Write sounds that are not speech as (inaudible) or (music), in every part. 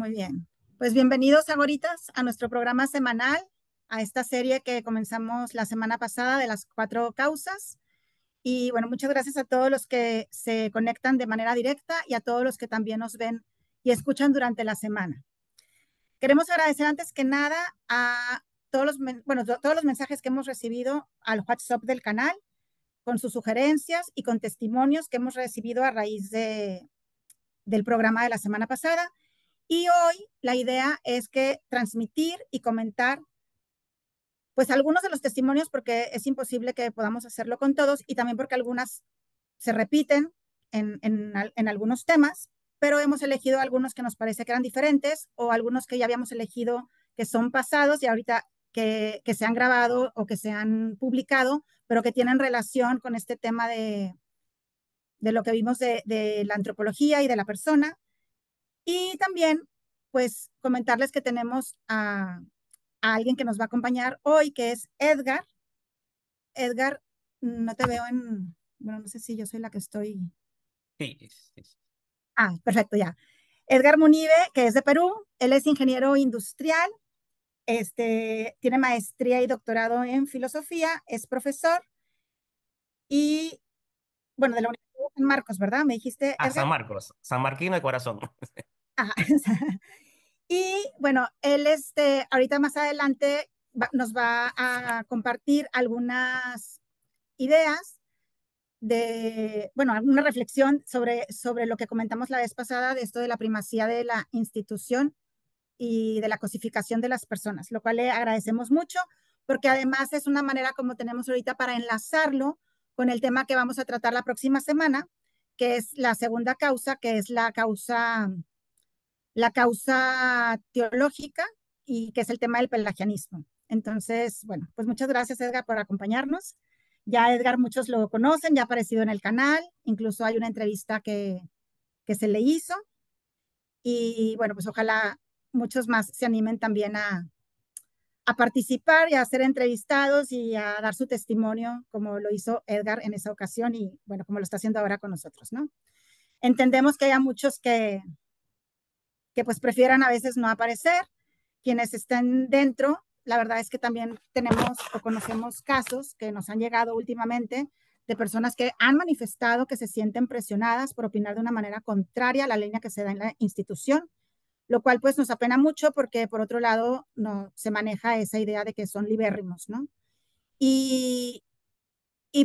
Muy bien. Pues bienvenidos, agoritas, a nuestro programa semanal, a esta serie que comenzamos la semana pasada de las cuatro causas. Y bueno, muchas gracias a todos los que se conectan de manera directa y a todos los que también nos ven y escuchan durante la semana. Queremos agradecer antes que nada a todos los, bueno, todos los mensajes que hemos recibido al WhatsApp del canal, con sus sugerencias y con testimonios que hemos recibido a raíz de, del programa de la semana pasada. Y hoy la idea es que transmitir y comentar pues algunos de los testimonios porque es imposible que podamos hacerlo con todos y también porque algunas se repiten en, algunos temas, pero hemos elegido algunos que nos parece que eran diferentes o algunos que ya habíamos elegido que son pasados y ahorita que, se han grabado o que se han publicado, pero que tienen relación con este tema de, de lo que vimos de, de, la antropología y de la persona. Y también, pues, comentarles que tenemos a, alguien que nos va a acompañar hoy, que es Edgar. Edgar, no te veo en, bueno, no sé si yo soy la que estoy. Sí, sí. Ah, perfecto, ya. Edgar Munive, que es de Perú, él es ingeniero industrial, este, tiene maestría y doctorado en filosofía, es profesor y, bueno, de la Universidad de San Marcos, ¿verdad? Me dijiste. Ah, San Marcos, San Marquino de corazón. (laughs) (laughs) y bueno, él este, ahorita más adelante nos va a compartir algunas ideas de, bueno, alguna reflexión sobre, sobre lo que comentamos la vez pasada de esto de la primacía de la institución y de la cosificación de las personas, lo cual le agradecemos mucho porque además es una manera como tenemos ahorita para enlazarlo con el tema que vamos a tratar la próxima semana, que es la segunda causa, que es la causa la causa teológica y que es el tema del pelagianismo. Entonces, bueno, pues muchas gracias Edgar por acompañarnos. Ya Edgar muchos lo conocen, ya ha aparecido en el canal, incluso hay una entrevista que, que se le hizo. Y bueno, pues ojalá muchos más se animen también a, a participar y a ser entrevistados y a dar su testimonio, como lo hizo Edgar en esa ocasión y bueno, como lo está haciendo ahora con nosotros, ¿no? Entendemos que hay muchos que, que pues prefieran a veces no aparecer. Quienes estén dentro, la verdad es que también tenemos o conocemos casos que nos han llegado últimamente de personas que han manifestado que se sienten presionadas por opinar de una manera contraria a la línea que se da en la institución, lo cual pues nos apena mucho porque por otro lado no se maneja esa idea de que son libérrimos, ¿no? Y,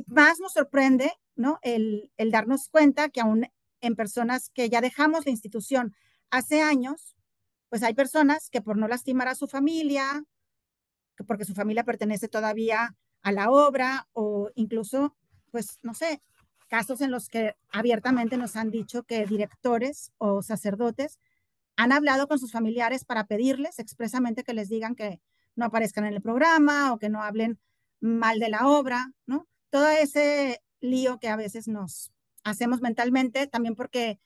más nos sorprende, ¿no? El, el darnos cuenta que aún en personas que ya dejamos la institución Hace años, pues hay personas que por no lastimar a su familia, porque su familia pertenece todavía a la obra o incluso, pues no sé, casos en los que abiertamente nos han dicho que directores o sacerdotes han hablado con sus familiares para pedirles expresamente que les digan que no aparezcan en el programa o que no hablen mal de la obra, ¿no? Todo ese lío que a veces nos hacemos mentalmente, también porque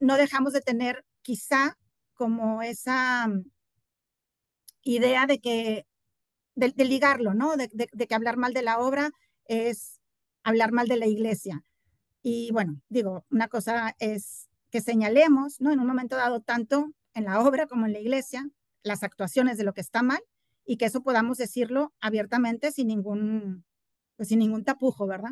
no dejamos de tener quizá como esa mm, idea de que, de, ligarlo, ¿no? De, de, que hablar mal de la obra es hablar mal de la iglesia. Y bueno, digo, una cosa es que señalemos, ¿no? En un momento dado, tanto en la obra como en la iglesia, las actuaciones de lo que está mal y que eso podamos decirlo abiertamente sin ningún, pues, sin ningún tapujo, ¿verdad?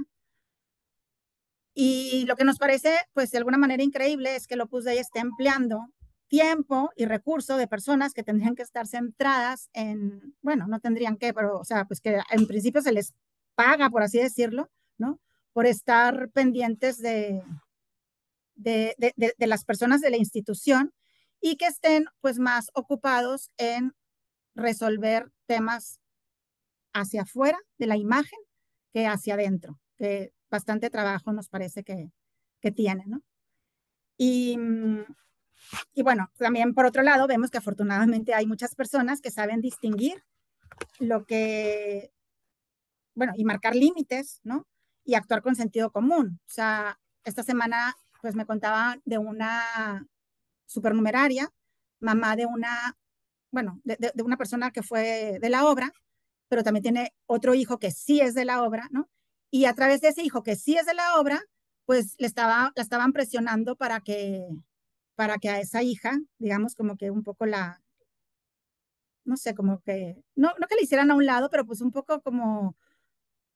Y lo que nos parece, pues de alguna manera increíble, es que el Opus Dei esté empleando tiempo y recurso de personas que tendrían que estar centradas en, bueno, no tendrían que, pero, o sea, pues que en principio se les paga, por así decirlo, ¿no? Por estar pendientes de, de, de, las personas de la institución y que estén, pues, más ocupados en resolver temas hacia afuera de la imagen que hacia adentro, bastante trabajo nos parece que, que tiene, ¿no? Y, mm, y bueno, también por otro lado, vemos que afortunadamente hay muchas personas que saben distinguir lo que, bueno, y marcar límites, ¿no? Y actuar con sentido común. O sea, esta semana, pues me contaba de una supernumeraria, mamá de una, bueno, de una persona que fue de la obra, pero también tiene otro hijo que sí es de la obra, ¿no? Y a través de ese hijo que sí es de la obra, pues le estaba, la estaban presionando para que, para que a esa hija, digamos, como que un poco la, no sé, como que, no, no que le hicieran a un lado, pero pues un poco como,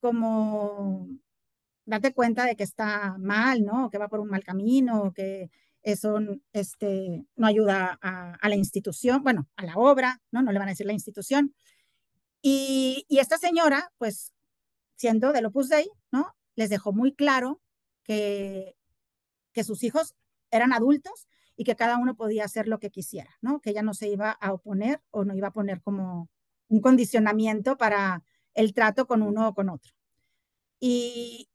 como, date cuenta de que está mal, ¿no? Que va por un mal camino, que eso este, no ayuda a, la institución, bueno, a la obra, ¿no? No le van a decir la institución. Y, y esta señora, pues siendo del Opus Dei, ¿no? Les dejó muy claro que, que sus hijos eran adultos y que cada uno podía hacer lo que quisiera, ¿no? Que ella no se iba a oponer o no iba a poner como un condicionamiento para el trato con uno o con otro. Y,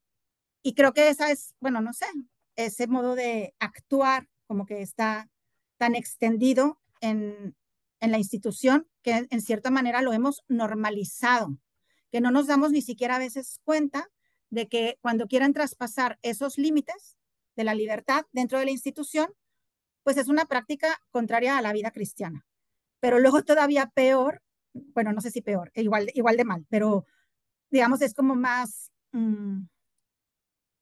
creo que esa es, bueno, no sé, ese modo de actuar como que está tan extendido en, en la institución que en cierta manera lo hemos normalizado, que no nos damos ni siquiera a veces cuenta de que cuando quieren traspasar esos límites de la libertad dentro de la institución, pues es una práctica contraria a la vida cristiana. Pero luego (laughs) todavía peor, bueno, no sé si peor, igual, igual de mal, pero digamos es como más, mm,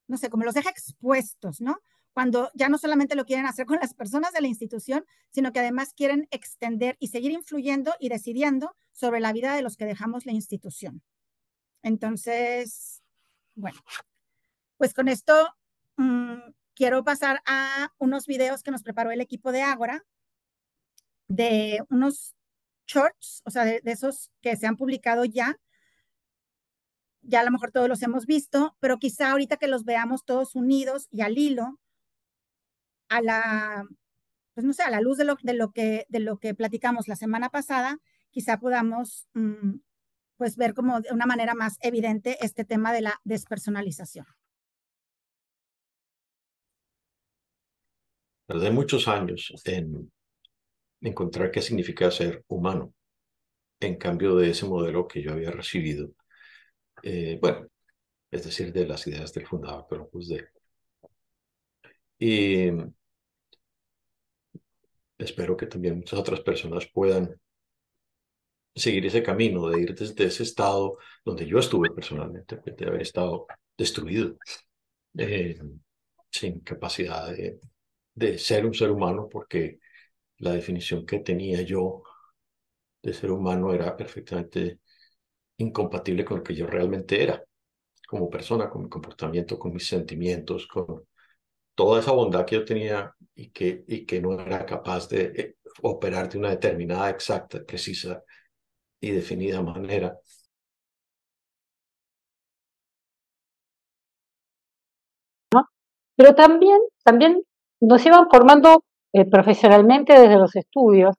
no sé, como los deja expuestos, ¿no? Cuando ya no solamente lo quieren hacer (laughs) con las personas de la institución, sino que además quieren extender y seguir influyendo y decidiendo sobre la vida de los que dejamos la institución. Entonces, bueno, pues con esto mm, quiero pasar a unos videos que nos preparó el equipo de Ágora, de unos shorts, o sea, de, esos que se han publicado ya. Ya a lo mejor todos los hemos visto, pero quizá ahorita que los veamos todos unidos y al hilo, a la, pues no sé, a la luz de lo, que, de lo que platicamos la semana pasada, quizá podamos mm, pues ver como de una manera más evidente este tema de la despersonalización. Tardé muchos años en encontrar qué significa ser humano en cambio de ese modelo que yo había recibido, eh, bueno, es decir, de las ideas del fundador pero pues de Y espero que también muchas otras personas puedan seguir ese camino, de ir desde ese estado donde yo estuve personalmente, pues, de haber estado destruido, eh, sin capacidad de, de ser un ser humano, porque la definición que tenía yo de ser humano era perfectamente incompatible con lo que yo realmente era, como persona, con mi comportamiento, con mis sentimientos, con toda esa bondad que yo tenía y que, y que no era capaz de eh, operar de una determinada, exacta, precisa y definida manera. Pero también, también nos iban formando eh, profesionalmente desde los estudios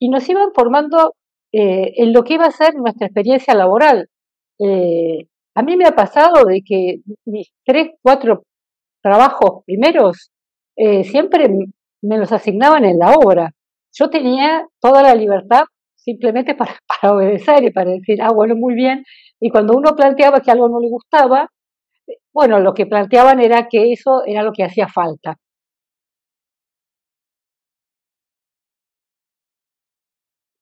y nos iban formando eh, en lo que iba a ser nuestra experiencia laboral. Eh, a mí me ha pasado de que mis tres, cuatro trabajos primeros siempre me los asignaban en la obra. Yo tenía toda la libertad simplemente (laughs) para, obedecer y para decir, ah, bueno, muy bien. Y cuando uno planteaba que algo no le gustaba, eh, bueno, lo que planteaban era que eso era lo que hacía falta.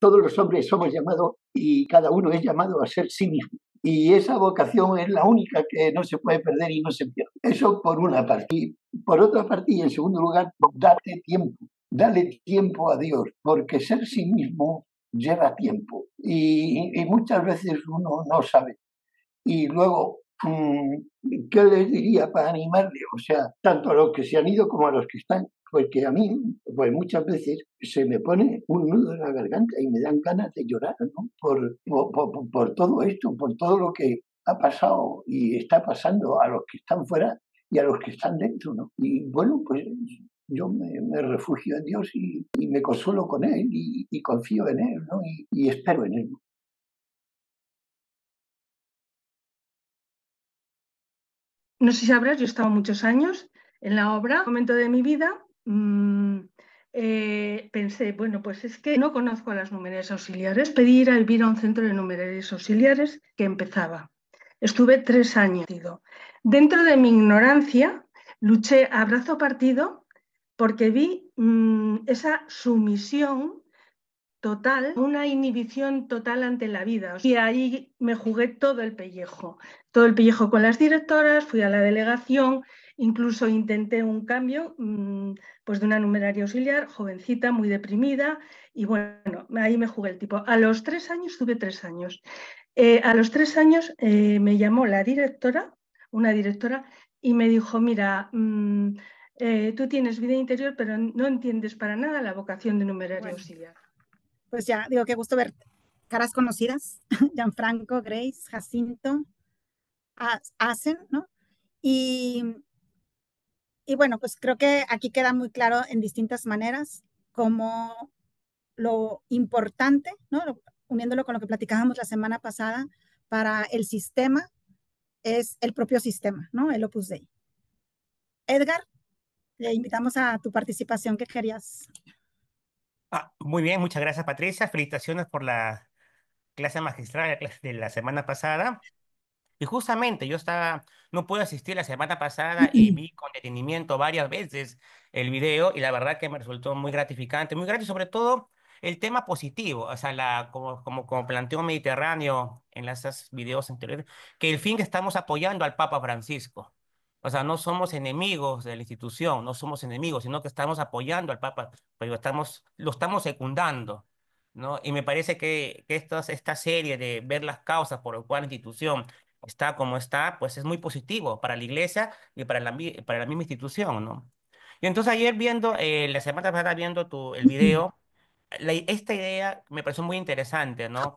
Todos los hombres somos llamados y cada uno es llamado a ser sí mismo. Y esa vocación es la única que no se puede perder y no se pierde. Eso por una parte. Y por otra parte, y en segundo lugar, date tiempo. Dale tiempo a Dios, porque ser sí mismo lleva tiempo y, muchas veces uno no sabe. Y luego, ¿qué mm, les diría para animarle? O sea, tanto a los que se han ido como a los que están. Porque a mí, pues muchas veces se me pone un nudo en la garganta y me dan ganas de llorar, Por, por, todo esto, por todo lo que ha pasado y está pasando a los que están fuera y a los que están dentro, ¿no? Y bueno, pues yo me, refugio en Dios y, me consuelo con Él y, confío en Él y, espero en Él. No sé si sabrás, yo he estado muchos años en la obra. En un momento de mi vida mm, eh, pensé, bueno, pues es que no conozco a las numerarias auxiliares. Pedí ir a vivir a un centro de numerarias auxiliares que empezaba. Estuve tres años. Dentro de mi ignorancia, luché a brazo partido porque vi mm, esa sumisión total, una inhibición total ante la vida. Y ahí me jugué todo el pellejo, todo el pellejo con las directoras, fui a la delegación, incluso intenté un cambio mm, pues de una numeraria auxiliar, jovencita, muy deprimida, y bueno, ahí me jugué el tipo. A los tres años, tuve tres años. Eh, a los tres años eh, me llamó la directora, una directora, y me dijo, mira, mm, eh, tú tienes vida interior, pero no entiendes para nada la vocación de numerario auxiliar. Pues ya, digo, qué gusto ver caras conocidas, (laughs) Gianfranco, Grace, Jacinto, Asen, ¿no? Y, y bueno, pues creo que aquí queda muy claro en distintas maneras cómo lo importante, ¿no? uniéndolo con lo que platicábamos la semana pasada, para el sistema es el propio sistema, ¿no? El Opus Dei. Edgar, te invitamos a tu participación que querías. Ah, muy bien, muchas gracias Patricia. Felicitaciones por la clase magistral de la semana pasada. Y justamente yo estaba, no pude asistir la semana pasada y (clears throat) vi con detenimiento varias veces el video y la verdad que me resultó muy gratificante, muy gratis sobre todo el tema positivo, o sea, la, como, como, como planteó Mediterráneo en las videos anteriores, que el fin que estamos apoyando al Papa Francisco. O sea, no somos enemigos de la institución, no somos enemigos, sino que estamos apoyando al Papa, pero estamos, lo estamos secundando. ¿no? Y me parece que, esta, esta serie de ver las causas por las cuales la institución está como está, pues es muy positivo para la iglesia y para la, para la misma institución. ¿no? Y entonces ayer viendo, eh, la semana pasada viendo tu, el video, esta idea me pareció muy interesante, ¿no?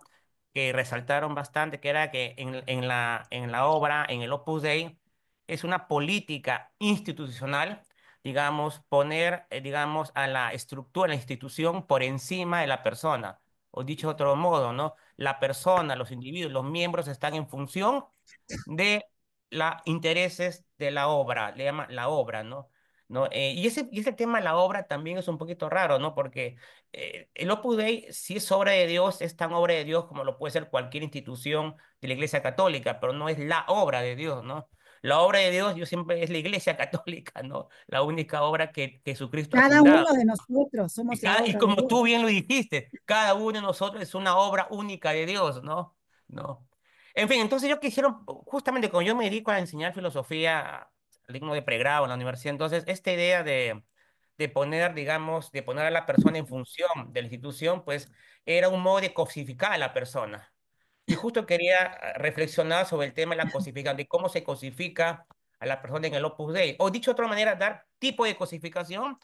que resaltaron bastante, que era que en, la, en la obra, en el Opus Dei, es una política institucional, digamos, poner, eh, digamos, a la estructura, a la institución por encima de la persona. O dicho de otro modo, ¿no? La persona, los individuos, los miembros están en función de los intereses de la obra, le llama la obra, ¿no? ¿No? Eh, y, ese, y ese tema de la obra también es un poquito raro, ¿no? Porque eh, el Opus Dei, si es obra de Dios, es tan obra de Dios como lo puede ser cualquier institución de la Iglesia Católica, pero no es la obra de Dios, ¿no? La obra de Dios, yo siempre, es la iglesia (laughs) católica, ¿no? La única obra que, Jesucristo Cada uno de nosotros somos cada, Y como tú bien lo dijiste, cada uno de nosotros es una obra única de Dios, ¿no? ¿No? En fin, entonces yo quisieron, justamente como yo me dedico a enseñar filosofía ritmo de pregrado en la universidad, entonces esta idea de, de poner, digamos, de poner a la persona en función de la institución, pues era un modo de cosificar a la persona, y justo quería ah, reflexionar sobre el tema de la cosificación, de cómo se cosifica a la persona en el Opus Dei. O dicho de otra manera, dar tipo de cosificación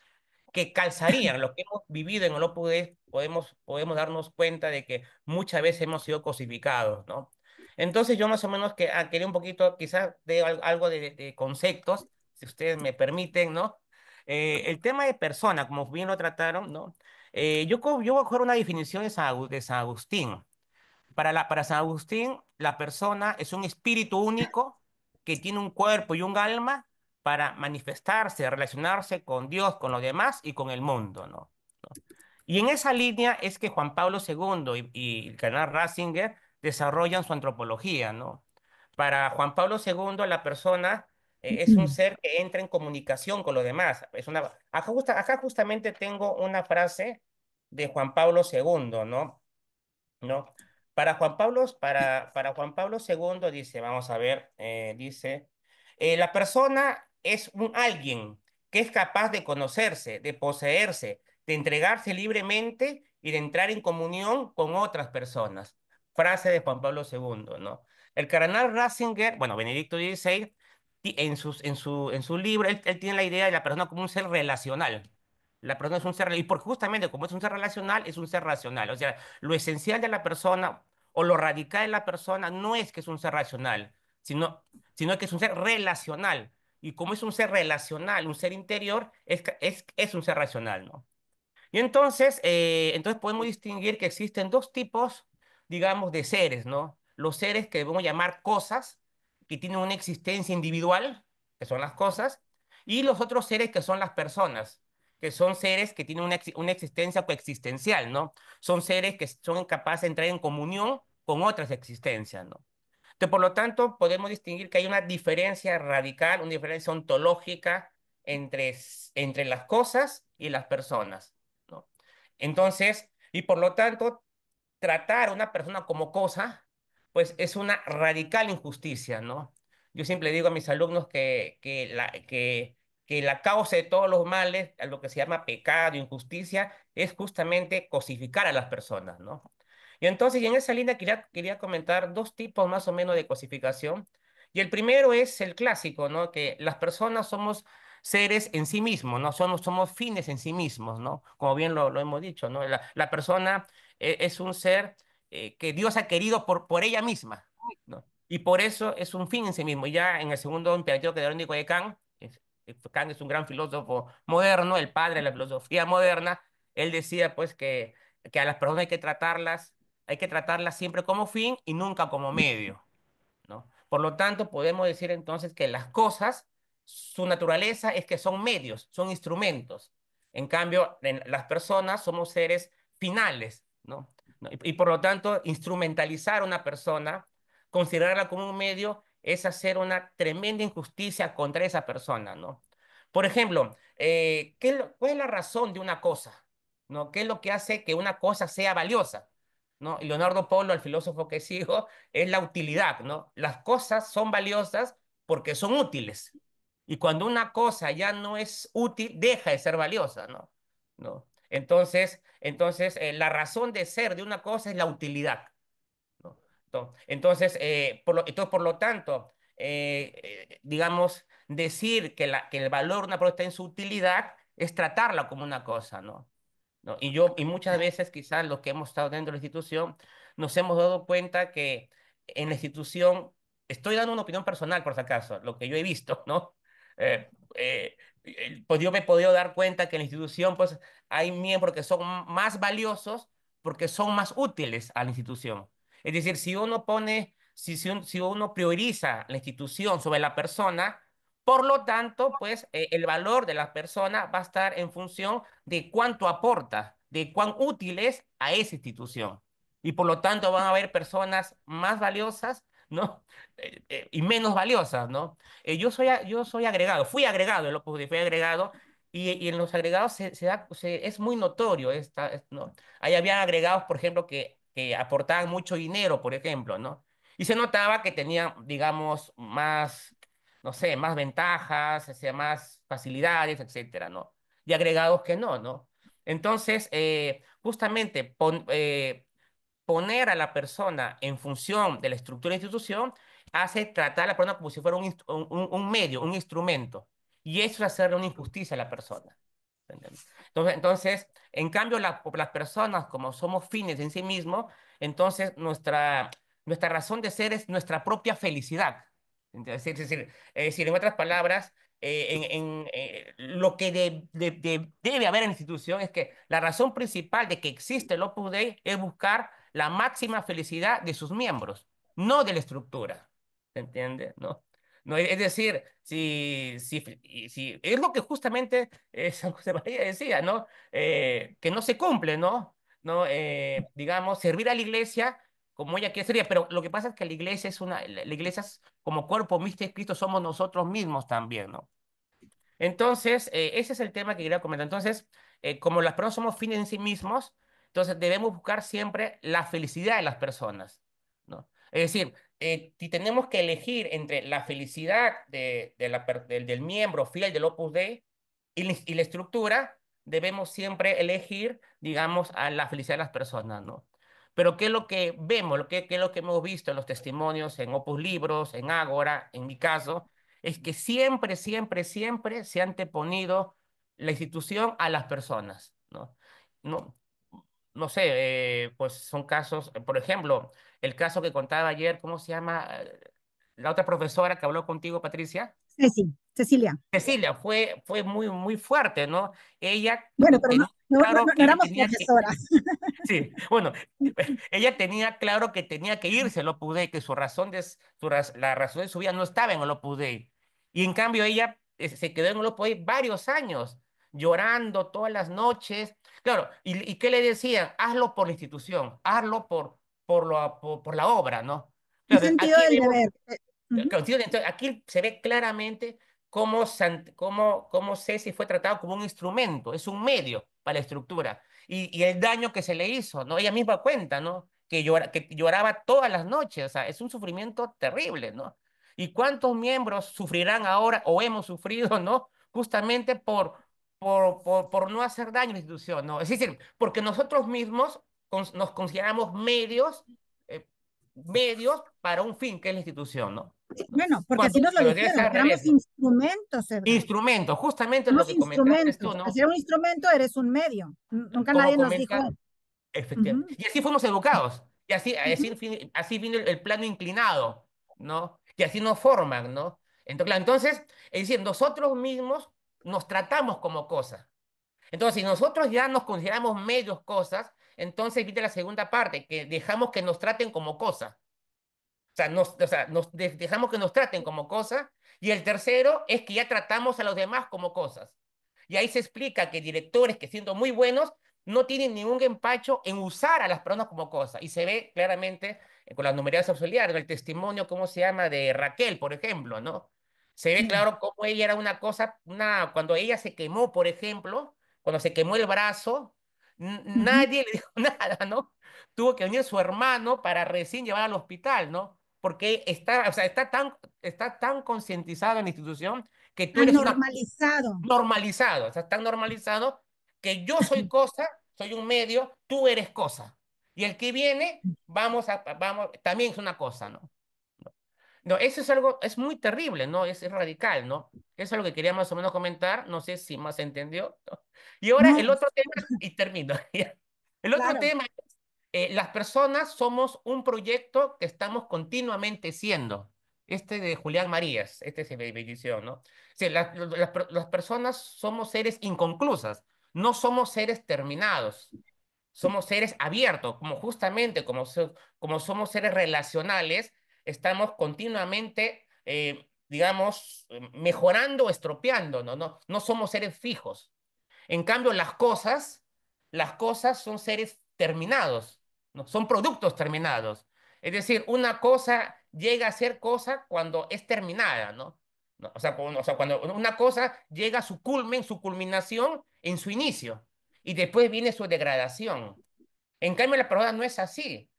que calzarían lo que hemos vivido en el Opus Dei, podemos, podemos darnos cuenta de que muchas veces hemos sido cosificados, ¿no? Entonces yo más o menos que ah, un poquito, quizás de algo de, conceptos, si ustedes me permiten, ¿no? Eh, el tema de persona, como bien lo trataron, ¿no? Eh, yo, yo voy a coger una definición de San Agustín. Para, la, para San Agustín, la persona es un espíritu único que tiene un cuerpo y un alma para manifestarse, relacionarse con Dios, con los demás y con el mundo, ¿no? Y en esa línea es que Juan Pablo II y, el canal Ratzinger desarrollan su antropología, ¿no? Para Juan Pablo II, la persona eh, es un ser que entra en comunicación con los demás. Es una, acá, acá justamente tengo una frase de Juan Pablo II, ¿no? ¿No? Para Juan Pablo, para, para Juan Pablo II dice, vamos a ver, eh, dice, eh, la persona es un alguien que es capaz de conocerse, de poseerse, de entregarse libremente y de entrar en comunión con otras personas. Frase de Juan Pablo II, ¿no? El carnal Ratzinger, bueno, Benedicto XVI, en, sus, en, su, en su libro, él, él, tiene la idea de la persona como un ser relacional. La persona es un ser, y porque justamente como es un ser relacional, es un ser racional. O sea, lo esencial de la persona, o lo radical de la persona no es que es un ser racional, sino, sino que es un ser relacional. Y como es un ser relacional, un ser interior, es, es, un ser racional, ¿no? Y entonces, eh, entonces podemos distinguir que existen dos tipos, digamos, de seres, ¿no? Los seres que debemos llamar cosas, que tienen una existencia individual, que son las cosas, y los otros seres que son las personas, que son seres que tienen una, una existencia coexistencial, ¿no? Son seres que son capaces de entrar en comunión con otras existencias, ¿no? Entonces, por lo tanto, podemos distinguir que hay una diferencia radical, una diferencia ontológica entre, entre las cosas y las personas, ¿no? Entonces, y por lo tanto, tratar a una persona como cosa, pues es una radical injusticia, ¿no? Yo siempre digo a mis alumnos que, que, la, que que la causa de todos los males, lo que se llama pecado, injusticia, es justamente cosificar a las personas, ¿no? Y entonces, y en esa línea quería, comentar dos tipos más o menos de cosificación. Y el primero es el clásico, ¿no? Que las personas somos seres en sí mismos, ¿no? Somos, fines en sí mismos, ¿no? Como bien lo, hemos dicho, ¿no? La, persona eh, es un ser eh, que Dios ha querido por, ella misma, ¿no? Y por eso es un fin en sí mismo. Y ya en el segundo imperativo que de Can, Kant es un gran filósofo moderno, el padre de la filosofía moderna, él decía pues que, que a las personas hay que tratarlas, hay que tratarlas siempre como fin y nunca como medio, ¿no? Por lo tanto, podemos decir entonces que las cosas, su naturaleza es que son medios, son instrumentos. En cambio, las personas somos seres finales, ¿no? Y, y por lo tanto, instrumentalizar a una persona, considerarla como un medio, es hacer una tremenda injusticia contra esa persona, ¿no? Por ejemplo, eh, ¿qué, ¿cuál es la razón de una cosa? ¿No? ¿Qué es lo que hace que una cosa sea valiosa? ¿No? Leonardo Polo, el filósofo que sigo, (laughs) es la utilidad, ¿no? Las cosas son valiosas porque son útiles. Y cuando una cosa ya no es útil, deja de ser valiosa, ¿no? Entonces, entonces eh, la razón de ser de una cosa es la utilidad. Eh, entonces, por, lo, por lo tanto, eh, eh, digamos, decir que, la, que el valor de una propuesta en su utilidad es tratarla como una cosa, ¿no? ¿No? Y yo, y muchas veces quizás los que hemos estado dentro de la institución, nos hemos dado cuenta que en la institución, estoy dando una opinión personal por si acaso, lo que yo he visto, ¿no? pues yo me he podido dar cuenta que en la institución pues hay miembros que son más valiosos porque son más útiles a la institución. Es decir, si uno pone, si, si, uno prioriza la institución sobre la persona, por lo tanto, pues eh, el valor de la persona va a estar en función de cuánto aporta, de cuán útil es a esa institución. Y por lo tanto van a haber personas más valiosas, ¿no? (laughs) Eh, eh, y menos valiosas, ¿no? yo, soy, yo soy agregado, fui agregado, lo fui agregado, y, en los agregados se, es muy notorio esta, ¿no? Ahí habían agregados, por ejemplo, que que aportaban mucho dinero, por ejemplo, ¿no? Y se notaba que tenían, digamos, más, no sé, más ventajas, más facilidades, etcétera, ¿no? Y agregados que no, ¿no? Entonces, eh, justamente eh, poner a la persona en función de la estructura de la institución hace tratar a la persona como si fuera un, un medio, un instrumento. Y eso es hacerle una injusticia a la persona. Entonces, entonces en cambio, las personas, como somos fines en sí mismos, entonces nuestra, nuestra razón de ser es nuestra propia felicidad. Es decir, es decir en otras palabras, eh, en, eh, lo que debe haber en la institución es que la razón principal de que existe el Opus Dei es buscar la máxima felicidad de sus miembros, no de la estructura. ¿Se entiende? ¿No? ¿no? E, es decir, si, si, es lo que justamente (laughs) eh, San José María decía, ¿no? Eh, que no se cumple, ¿no? ¿No? Eh, digamos, servir a la iglesia como ella quiere sería pero lo que pasa es que la iglesia es una, la iglesia como cuerpo místico de Cristo somos nosotros mismos también, ¿no? Entonces, ese es el tema que quería comentar. Entonces, como las personas somos fines en sí mismos, entonces debemos buscar siempre la felicidad de las personas. Es decir, eh, si tenemos que elegir entre la felicidad de, la, del, miembro fiel del Opus Dei y, la estructura, debemos siempre elegir, digamos, a la felicidad de las personas, ¿no? Pero ¿qué es lo que vemos? ¿Qué es lo que hemos visto en los testimonios, en Opus Libros, en Ágora, en mi caso? Es que siempre, siempre, siempre se ha anteponido la institución a las personas, ¿no? ¿No? no sé, eh, pues son casos, por ejemplo, el caso que contaba ayer, ¿cómo se llama? Eh, la otra profesora que habló contigo, Patricia. Cecilia. Cecilia, fue, fue muy, muy fuerte, ¿no? Ella... Bueno, pero no, éramos (laughs) sí, bueno, (laughs) (laughs) ella tenía claro que tenía que irse al Opus Dei, que su razón de, su, la razón de su vida no estaba en el Opus Dei. Y en cambio ella eh, se quedó en el Opus Dei varios años, llorando todas las noches, Claro, ¿y, qué le decían? Hazlo por la institución, hazlo por, por, lo, por, la obra, ¿no? el eh, eh, sentido del deber. entonces, aquí se ve claramente cómo, cómo cómo, Ceci fue tratado como un instrumento, es un medio para la estructura. Y, el daño que se le hizo, ¿no? Ella misma cuenta, ¿no? Que, que lloraba todas las noches, o sea, es un sufrimiento terrible, ¿no? ¿Y cuántos miembros sufrirán ahora o hemos sufrido, ¿no? Justamente por, por, por, por, no hacer daño a la institución, ¿no? Es decir, porque nosotros mismos nos consideramos medios, eh, medios para un fin, que es la institución, ¿no? Bueno, porque así si no lo dijeron, éramos instrumentos. Instrumentos, justamente Somos lo que comentaste tú, ¿no? Hacer un instrumento eres un medio. Nunca nadie nos dijo. Efectivamente. Y así fuimos educados. Y así, así, vino el, plano inclinado, ¿no? Y así nos forman, ¿no? Entonces, entonces, es decir, nosotros mismos nos tratamos como cosas. Entonces, si nosotros ya nos consideramos medios cosas, entonces viene la segunda parte, que dejamos que nos traten como cosas. O sea, nos, dejamos que nos traten como cosas. Y el tercero es que ya tratamos a los demás como cosas. Y ahí se explica que directores que siendo muy buenos no tienen ningún empacho en usar a las personas como cosas. Y se ve claramente eh, con las numeridades auxiliares, el testimonio, ¿cómo se llama?, de Raquel, por ejemplo, ¿no? se ve claro cómo ella era una cosa, una, cuando ella se quemó, por ejemplo, cuando se quemó el brazo, nadie (laughs) le dijo nada, ¿no? Tuvo que venir su hermano para recién llevar al hospital, ¿no? Porque está, o sea, está tan, está tan concientizada en la institución que tú eres normalizado. normalizado, o sea, tan normalizado que yo soy (laughs) cosa, soy un medio, tú eres cosa. Y el que viene, vamos a, vamos, también es una cosa, ¿no? No, eso es algo, es muy terrible, ¿no? Es, radical, ¿no? Eso es lo que quería más o menos comentar, no sé si más entendió. Y ahora el otro tema, y termino. (laughs) el otro tema es, eh, las personas somos un proyecto que estamos continuamente siendo. Este de Julián Marías, este me bendición, ¿no? Sí, las personas somos seres inconclusas, no somos seres terminados somos seres abiertos, como justamente como, como somos seres relacionales, estamos continuamente, eh, digamos, mejorando o estropeando, ¿no? No, no somos seres fijos. En cambio, las cosas, las cosas son seres terminados, ¿no? son productos terminados. Es decir, una cosa llega a ser cosa cuando es terminada, ¿no? O sea, cuando, o sea, cuando una cosa llega a su culmen, su culminación en su inicio, y después viene su degradación. En cambio, la persona no es así.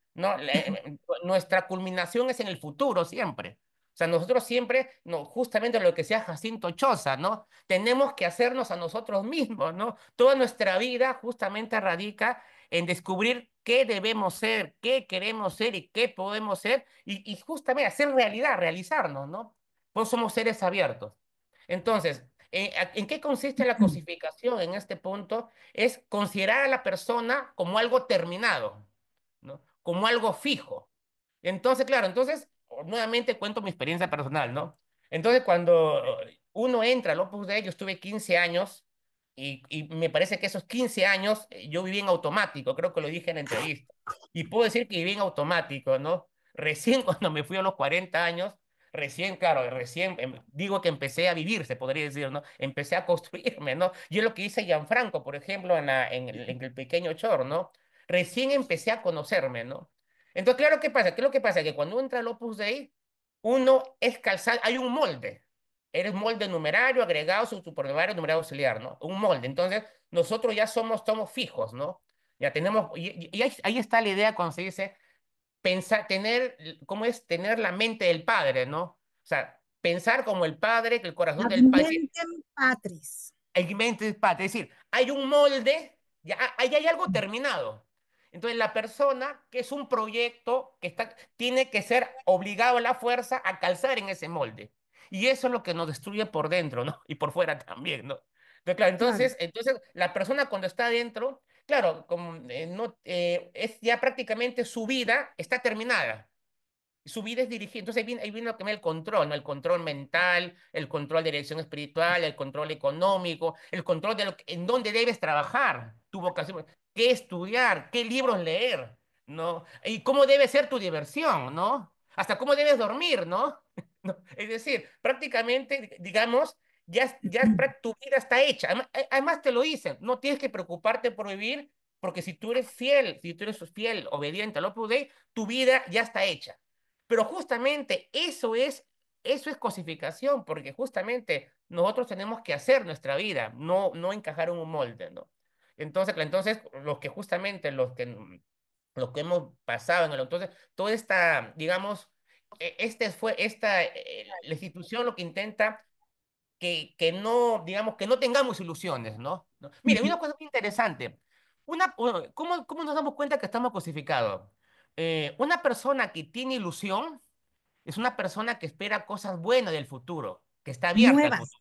Eh, nuestra culminación es en el futuro siempre. O sea, nosotros siempre, no, justamente lo que sea Jacinto Choza, ¿no? Tenemos que hacernos a nosotros mismos, ¿no? Toda nuestra vida justamente radica en descubrir qué debemos ser, qué queremos ser y qué podemos ser, y, justamente hacer realidad, realizarnos, ¿no? Pues somos seres abiertos. Entonces, eh, ¿En qué consiste la cosificación en este punto? Es considerar a la persona como algo terminado como algo fijo. Entonces, claro, entonces, nuevamente cuento mi experiencia personal, ¿no? Entonces, cuando eh, uno entra al Opus de yo estuve 15 años y, me parece que esos 15 años eh, yo viví en automático, creo que lo dije en la entrevista. Y puedo decir que viví en automático, ¿no? Recién (laughs) cuando me fui a los 40 años, recién, claro, recién, em, digo que empecé a vivir, se podría decir, ¿no? Empecé a construirme, ¿no? Yo lo que hice Gianfranco, por ejemplo, en, en el pequeño Chor, ¿no? recién empecé a conocerme, ¿no? Entonces, claro, ¿qué pasa? ¿Qué es lo que pasa? Que cuando entra el Opus Dei, uno es calzado, hay un molde. Eres molde numerario, agregado, supernumerario, numerario auxiliar, ¿no? Un molde. Entonces, nosotros ya somos, somos fijos, ¿no? Ya tenemos, y, ahí, está la idea cuando se dice pensar, tener, ¿cómo es? Tener la mente del padre, ¿no? O sea, pensar como el padre, que el corazón del padre. Patris. El mente del Es decir, hay un molde, ya, ahí hay algo terminado. Entonces, la persona que es un proyecto que está, tiene que ser obligado a la fuerza a calzar en ese molde. Y eso es lo que nos destruye por dentro, ¿no? (laughs) Y por fuera también, ¿no? Entonces, entonces, la persona cuando está adentro, claro, como, eh, no, eh, es ya prácticamente su vida está terminada. Su vida es dirigida. Entonces ahí viene, ahí viene lo que me el control, ¿no? El control mental, el control de dirección espiritual, el control económico, el control de en dónde debes trabajar, tu vocación qué estudiar, qué libros leer, ¿no? Y cómo debe ser tu diversión, ¿no? Hasta cómo debes dormir, ¿no? (laughs) es decir, prácticamente, digamos, ya, ya (clears throat) tu vida está hecha. Además, te lo dicen, no tienes que preocuparte por vivir, porque si tú eres fiel, si tú eres fiel, obediente al Opus Dei, tu vida ya está hecha. Pero justamente eso es, eso es cosificación, porque justamente nosotros tenemos que hacer nuestra vida, no, no encajar en un molde, ¿no? Entonces, entonces los que justamente los que, mm, los que hemos pasado en el entonces, toda esta, digamos, e, este fue, esta, e, e, la institución lo que intenta que, que no, digamos, que no tengamos ilusiones, ¿no? ¿No? Mire, una cosa muy interesante. Una, ¿cómo, ¿Cómo nos damos cuenta que estamos cosificados? Eh, una persona que tiene ilusión es una persona que espera cosas buenas del futuro, que está abierta. Nuevas.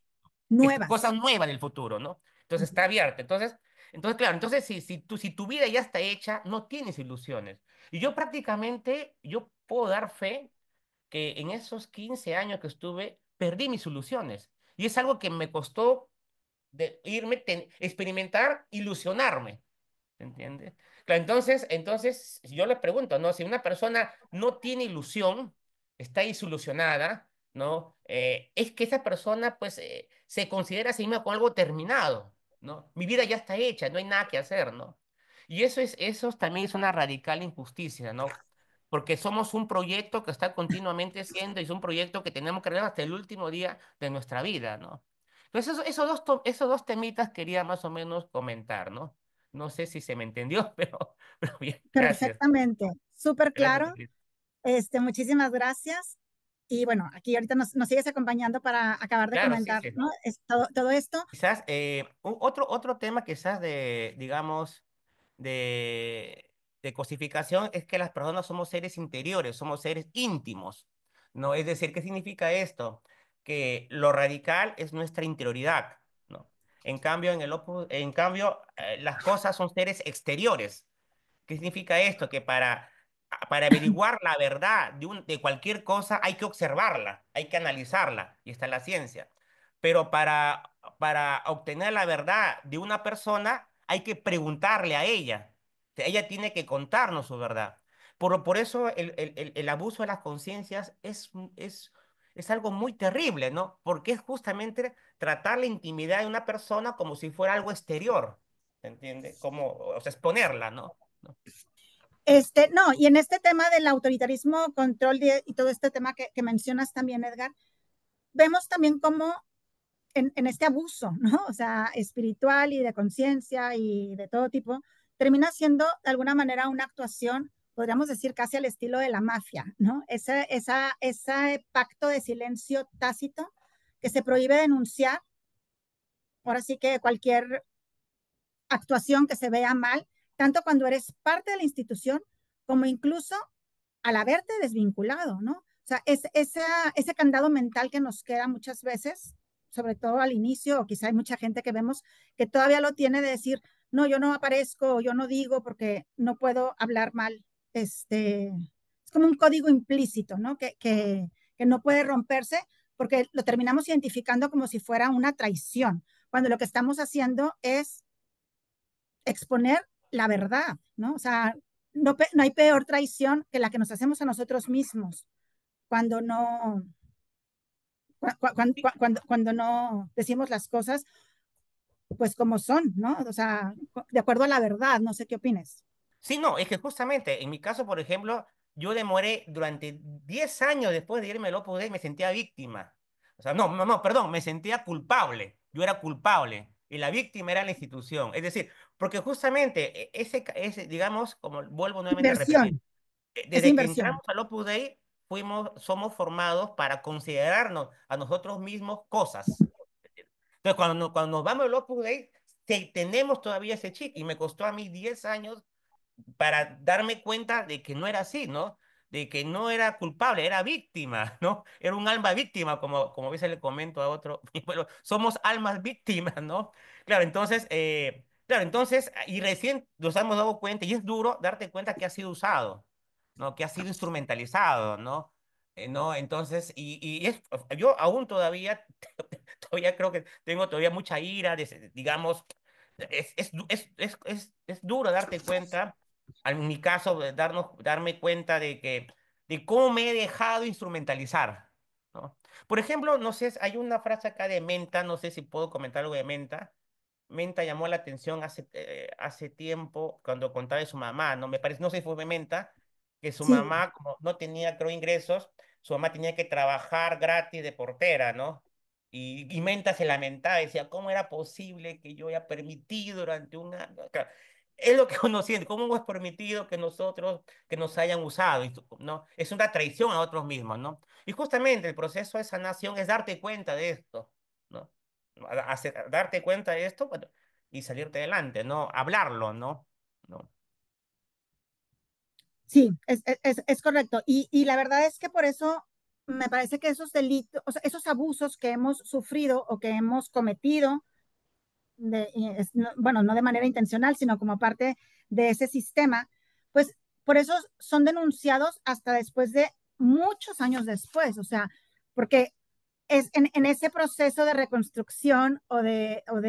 nuevas. Cosas nuevas del futuro, ¿no? Entonces está abierta. Entonces, entonces, claro, entonces si, si, tu, si tu vida ya está hecha, no tienes ilusiones. Y yo prácticamente, yo puedo dar fe que en esos 15 años que estuve, perdí mis ilusiones. Y es algo que me costó de irme, experimentar, ilusionarme. ¿Entiendes? Claro, entonces, entonces, yo les pregunto, ¿no? Si una persona no tiene ilusión, está disolucionada, ¿no? Eh, es que esa persona, pues, eh, se considera a sí misma como algo terminado. ¿no? Mi vida ya está hecha, no hay nada que hacer, ¿no? Y eso, es, eso también es una radical injusticia, ¿no? Porque somos un proyecto que está continuamente siendo y es un proyecto que tenemos que realizar hasta el último día de nuestra vida, ¿no? Entonces, esos, dos, esos dos temitas quería más o menos comentar, ¿no? No sé si se me entendió, (laughs) pero, pero bien. Perfectamente, súper claro. Este, muchísimas gracias. Y bueno, aquí ahorita nos, sigues acompañando para acabar de comentar todo, esto. Quizás eh, otro, otro tema quizás de, digamos, de, de cosificación es que las personas somos seres interiores, somos seres íntimos. ¿no? Es decir, ¿qué significa esto? Que lo radical es nuestra interioridad. ¿no? En cambio, en, el en cambio eh, las cosas son seres exteriores. ¿Qué significa esto? Que para para averiguar la verdad de, de cualquier cosa hay que observarla, hay que analizarla, y está la ciencia. Pero para, para obtener la verdad de una persona hay que preguntarle a ella. Ella tiene que contarnos su verdad. Por, por eso el, el, abuso de las conciencias es, es, es algo muy terrible, ¿no? Porque es justamente tratar la intimidad de una persona como si fuera algo exterior, ¿se entiende? Como, o exponerla, ¿No? Este, no, y en este tema del autoritarismo, control y todo este tema que, mencionas también, Edgar, vemos también cómo en, este abuso, ¿no? O sea, espiritual y de conciencia y de todo tipo, termina siendo de alguna manera una actuación, podríamos decir, casi al estilo de la mafia, ¿no? Ese, ese pacto de silencio tácito que se prohíbe denunciar, ahora sí que cualquier actuación que se vea mal, tanto cuando eres parte de la institución como incluso al haberte desvinculado, ¿no? O sea, es, ese candado mental que nos queda muchas veces, sobre todo al inicio, o quizá hay mucha gente que vemos que todavía lo tiene de decir, no, yo no aparezco, yo no digo porque no puedo hablar mal. Este, es como un código implícito, ¿no? Que, que no puede romperse porque lo terminamos identificando como si fuera una traición, cuando lo que estamos haciendo es exponer la verdad, ¿no? O sea, no, no, hay peor traición que la que nos hacemos a nosotros mismos cuando no, cuando, cuando, no decimos las cosas pues como son, ¿no? O sea, de acuerdo a la verdad, no sé qué opines. Sí, no, es que justamente en mi caso, por ejemplo, yo demoré durante 10 años después de irme al Opus y me sentía víctima. O sea, no, no, no, perdón, me sentía culpable. Yo era culpable y la víctima era la institución. Es decir, porque justamente e-, ese, ese digamos, como vuelvo nuevamente a repetir, desde que entramos al Opus Dei, fuimos, somos formados para considerarnos a nosotros mismos cosas. Entonces, cuando, nos, cuando nos vamos al Opus Dei, tenemos todavía ese chip y me costó a mí 10 años para darme cuenta de que no era así, ¿no? de que no era culpable, era víctima, (laughs) ¿no? Era un alma víctima, como, como a veces le comento a otro. (laughs) Bueno, somos almas víctimas, (laughs) ¿no? Claro, entonces, eh, claro, entonces, y recién nos hemos dado cuenta, y es duro darte cuenta que ha sido usado, ¿no? Que ha sido instrumentalizado, ¿no? Eh, ¿No? Entonces, y, y es, yo aún todavía, todavía creo que tengo todavía mucha ira, digamos, es, es, es, es, es duro darte cuenta en mi caso, darnos, darme cuenta de que, de cómo me he dejado instrumentalizar, ¿no? Por ejemplo, no sé, hay una frase acá de Menta, no sé si puedo comentar algo de Menta. Menta llamó la atención hace, eh, hace tiempo cuando contaba de su mamá, ¿no? Me parece, no sé si fue Menta, que su mamá, como no tenía, creo, ingresos, su mamá tenía que trabajar gratis de portera, ¿no? Y, y Menta se lamentaba, decía, ¿cómo era posible que yo haya permitido durante un es lo que uno siente, cómo es permitido que nosotros, que nos hayan usado, ¿no? Es una traición a otros mismos, ¿no? Y justamente el proceso de sanación es darte cuenta de esto, ¿no? Hacer, darte cuenta de esto y salirte adelante, ¿no? Hablarlo, ¿no? ¿No? Sí, es, es, es correcto. Y, y la verdad es que por eso me parece que esos delitos, o sea, esos abusos que hemos sufrido o que hemos cometido, eh, bueno, no de manera intencional, sino como parte de ese sistema, pues por eso son denunciados hasta después de muchos años después, o sea, porque es en, ese proceso de reconstrucción o de, o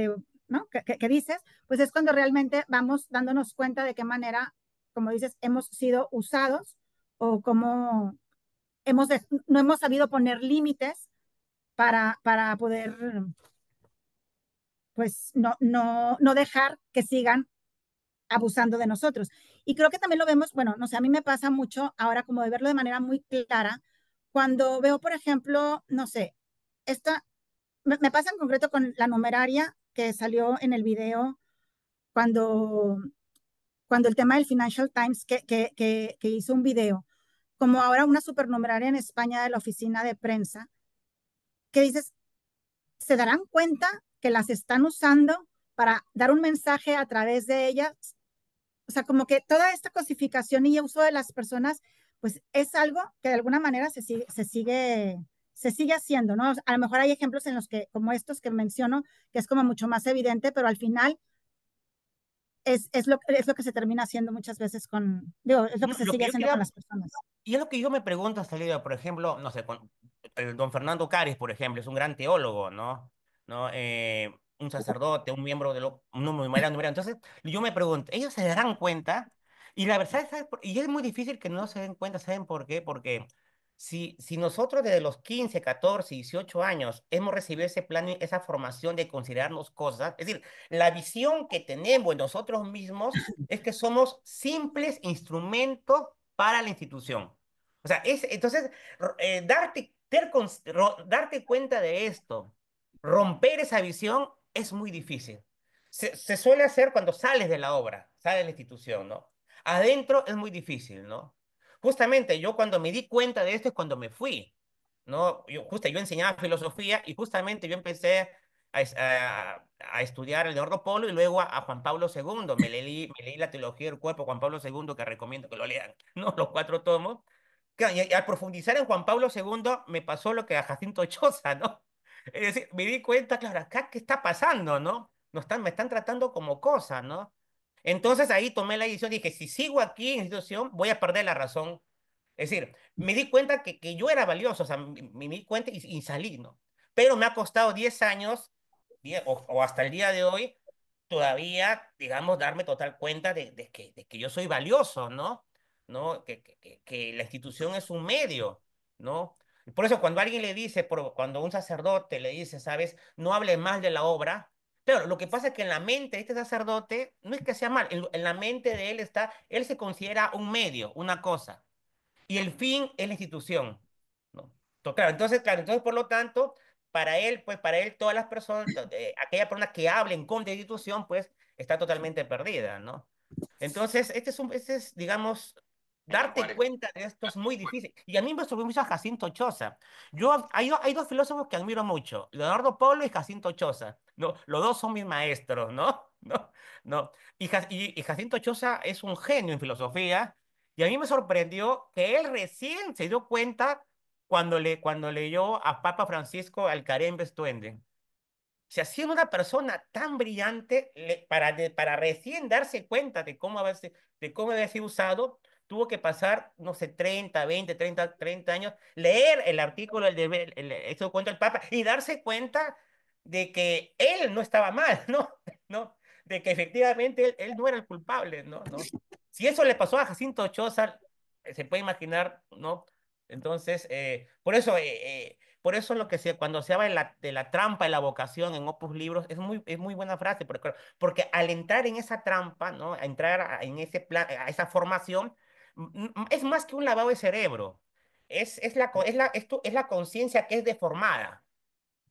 ¿no? Que, dices, pues es cuando realmente vamos dándonos cuenta de qué manera, como dices, hemos sido usados o cómo hemos no hemos sabido poner límites para, para poder pues no, no, no dejar que sigan abusando de nosotros. Y creo que también lo vemos, bueno, no sé, a mí me pasa mucho ahora como de verlo de manera muy clara, cuando veo, por ejemplo, no sé, esta, me, pasa en concreto con la numeraria que salió en el video cuando, cuando el tema del Financial Times que, que, que hizo un video, como ahora una supernumeraria en España de la oficina de prensa, que dices, ¿se darán cuenta que las están usando para dar un mensaje a través de ellas. O sea, como que toda esta cosificación y uso de las personas, pues es algo que de alguna manera se sigue, se sigue, se sigue haciendo, ¿no? A lo mejor hay ejemplos en los que, como estos que menciono, que es como mucho más evidente, pero al final es, es, lo, es lo que se termina haciendo muchas veces con, digo, es lo que se sigue haciendo con las personas. Y es lo que yo me pregunto, salido por ejemplo, no sé, el don Fernando Cárez, por ejemplo, es un gran teólogo, ¿no? ¿no? Eh, un sacerdote, un miembro de lo, un numerario, Entonces, yo me pregunto, ¿ellos se darán cuenta? Y la verdad es, y es muy difícil que no se den cuenta, ¿saben por qué? Porque si, si nosotros desde los 15, 14, 18 años hemos recibido ese plan, esa formación de considerarnos cosas, es decir, la visión que tenemos nosotros mismos (laughs) es que somos simples instrumentos para la institución. O sea, es, entonces, eh, darte, darte cuenta de esto romper esa visión es muy difícil. Se, suele hacer cuando sales de la obra, sales de la institución, ¿no? Adentro es muy difícil, ¿no? Justamente yo cuando me di cuenta de esto es cuando me fui, ¿no? Yo, justo, yo enseñaba filosofía y justamente yo empecé a, estudiar a estudiar el Leonardo Polo y luego a, Juan Pablo II. Me leí, leí la teología del cuerpo Juan Pablo II, que recomiendo que lo lean, ¿no? (laughs) Los cuatro tomos. Y, al profundizar en Juan Pablo II me pasó lo que a Jacinto Chosa ¿no? Es decir, me di cuenta, claro, acá qué está pasando, ¿no? no están, me están tratando como cosa, ¿no? Entonces ahí tomé la decisión, dije, si sigo aquí en institución, voy a perder la razón. Es decir, me di cuenta que, que yo era valioso, o sea, me, di cuenta y, salí, ¿no? Pero me ha costado 10 años, o, hasta el día de hoy, todavía, digamos, darme total cuenta de, que, de que, yo soy valioso, ¿no? ¿No? Que, que, la institución es un medio, ¿no? Por eso cuando alguien le dice, cuando un sacerdote le dice, sabes, no hable más de la obra, Pero lo que pasa es que en la mente de este sacerdote no es que sea mal, en, la mente de él está, él se considera un medio, una cosa, y el fin es la institución. ¿no? Entonces, entonces, claro, por lo tanto, para él, pues para él todas las personas, aquellas eh, aquella persona que hablen con contra la institución, pues está totalmente perdida, ¿no? Entonces, este es, un, este es digamos, darte e-, cuenta de esto es muy difícil. Y a mí me sorprendió mucho a Jacinto Choza. Yo, hay, hay, dos filósofos que admiro mucho, Leonardo Polo y Jacinto Choza. No, los dos son mis maestros, ¿no? (laughs) No, no. Y, y, Jacinto Choza es un genio en filosofía. Y a mí me sorprendió que él recién se dio cuenta cuando, le, cuando leyó a Papa Francisco al Bestuende. O sea, siendo una persona tan brillante, para, para recién darse cuenta de cómo, de cómo había sido usado, tuvo que pasar, no sé, 30, 20, 30, 30 años, leer el artículo el de, el, eso contra el Papa y darse cuenta de que él no estaba mal, (laughs) ¿no? ¿No? De que efectivamente él, no era el culpable, ¿no? ¿no? Si eso le pasó a Jacinto chozar se puede imaginar, ¿no? Entonces, eh, por eso, eh, eh, por eso lo que se, cuando se habla de la, trampa y la vocación en Opus Libros, es muy, es muy buena frase, porque, porque al entrar en esa trampa, ¿no? A entrar en ese plan, a esa formación, es más que un lavado de cerebro, es, es la, es la, esto es la conciencia que es deformada.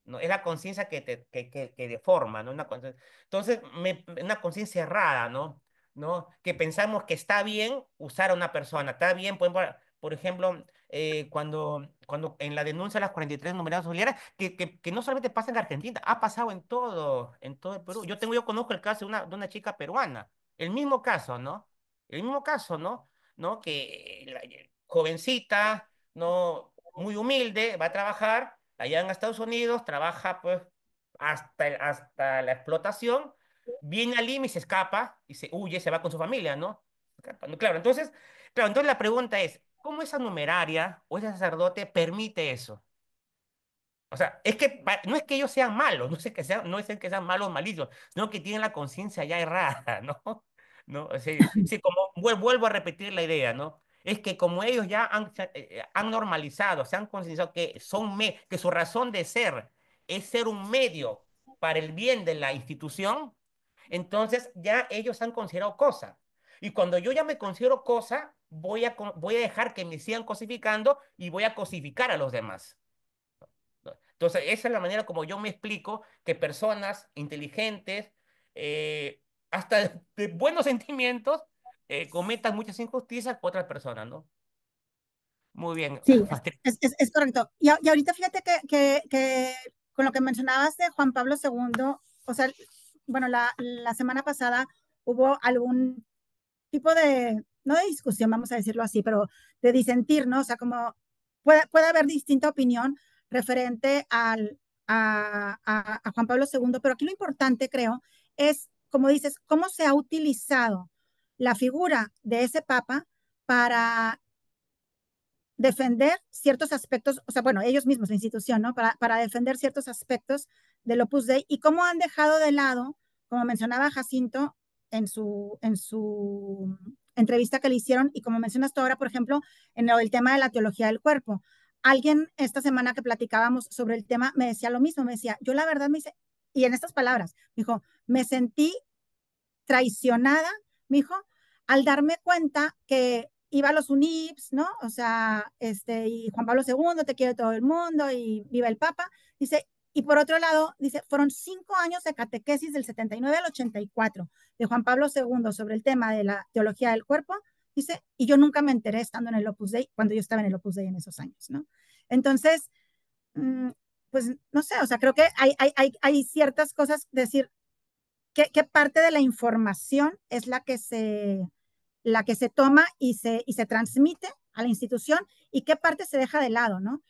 ¿no? Es la conciencia que, te, que, que, que, deforma, ¿no? Una entonces, es una conciencia errada, ¿no? ¿no? Que pensamos que está bien usar a una persona, está bien, por ejemplo, por ejemplo eh, cuando, cuando en la denuncia de las 43 numeradas familiares, que, que, que, no solamente pasa en Argentina, ha pasado en todo, en todo el Perú. Yo, tengo, yo conozco el caso de una, de una chica peruana, el mismo caso, ¿no? El mismo caso, ¿no? ¿no? Que eh, jovencita, ¿no? Muy humilde, va a trabajar allá en Estados Unidos, trabaja pues hasta, hasta la explotación, viene a Lima y se escapa y se huye, se va con su familia, ¿no? Claro, entonces, entonces la pregunta es, ¿cómo esa numeraria o ese sacerdote permite eso? O sea, es que no es que ellos sean malos, (laughs) no es que sean, no es que sean malos o malicios, sino que tienen la conciencia ya errada, (laughs) ¿no? ¿no? como vuelvo a repetir la idea, ¿no? Es que como ellos ya han, eh, normalizado, se han concienciado que, son que su razón de ser es ser un medio para el bien de la institución, entonces ya ellos han considerado cosa. Y cuando yo ya me considero cosa, voy a, voy a dejar que me sigan cosificando y voy a cosificar a los demás. Entonces, esa es la manera como yo me explico que personas inteligentes, eh, hasta de buenos sentimientos, eh, cometan muchas injusticias con otras personas, ¿no? Muy bien. Sí, (laughs) es, correcto. Y, ahorita fíjate que, con lo que mencionabas de Juan Pablo II, o sea, bueno, la, semana pasada hubo algún tipo de, no de discusión, vamos a decirlo así, pero de disentir, ¿no? O sea, como puede, puede haber distinta opinión referente al, a, a Juan Pablo II, pero aquí lo importante, creo, es como dices, cómo se ha utilizado la figura de ese papa para defender ciertos aspectos, o sea, bueno, ellos mismos, la institución, ¿no? Para, para defender ciertos aspectos del Opus Dei y cómo han dejado de lado, como mencionaba Jacinto en su, en su entrevista que le hicieron y como mencionas tú ahora, por ejemplo, en el tema de la teología del cuerpo. Alguien esta semana que platicábamos sobre el tema me decía lo mismo, me decía, yo la verdad me dice, y en estas palabras, me dijo, me sentí traicionada, me dijo, al darme cuenta que iba a los UNIPS, ¿no? O sea, este, y Juan Pablo II, te quiere todo el mundo, y viva el Papa, dice, y por otro lado, dice, fueron cinco años de catequesis del 79 al 84 de Juan Pablo II sobre el tema de la teología del cuerpo, dice, y yo nunca me enteré estando en el Opus Dei, cuando yo estaba en el Opus Dei en esos años, ¿no? Entonces, mm, pues no sé, o sea, creo que hay, hay, ciertas cosas, decir, ¿qué, ¿qué, parte de la información es la que se, la que se toma y se, y se transmite a la institución y qué parte se deja de lado, ¿no?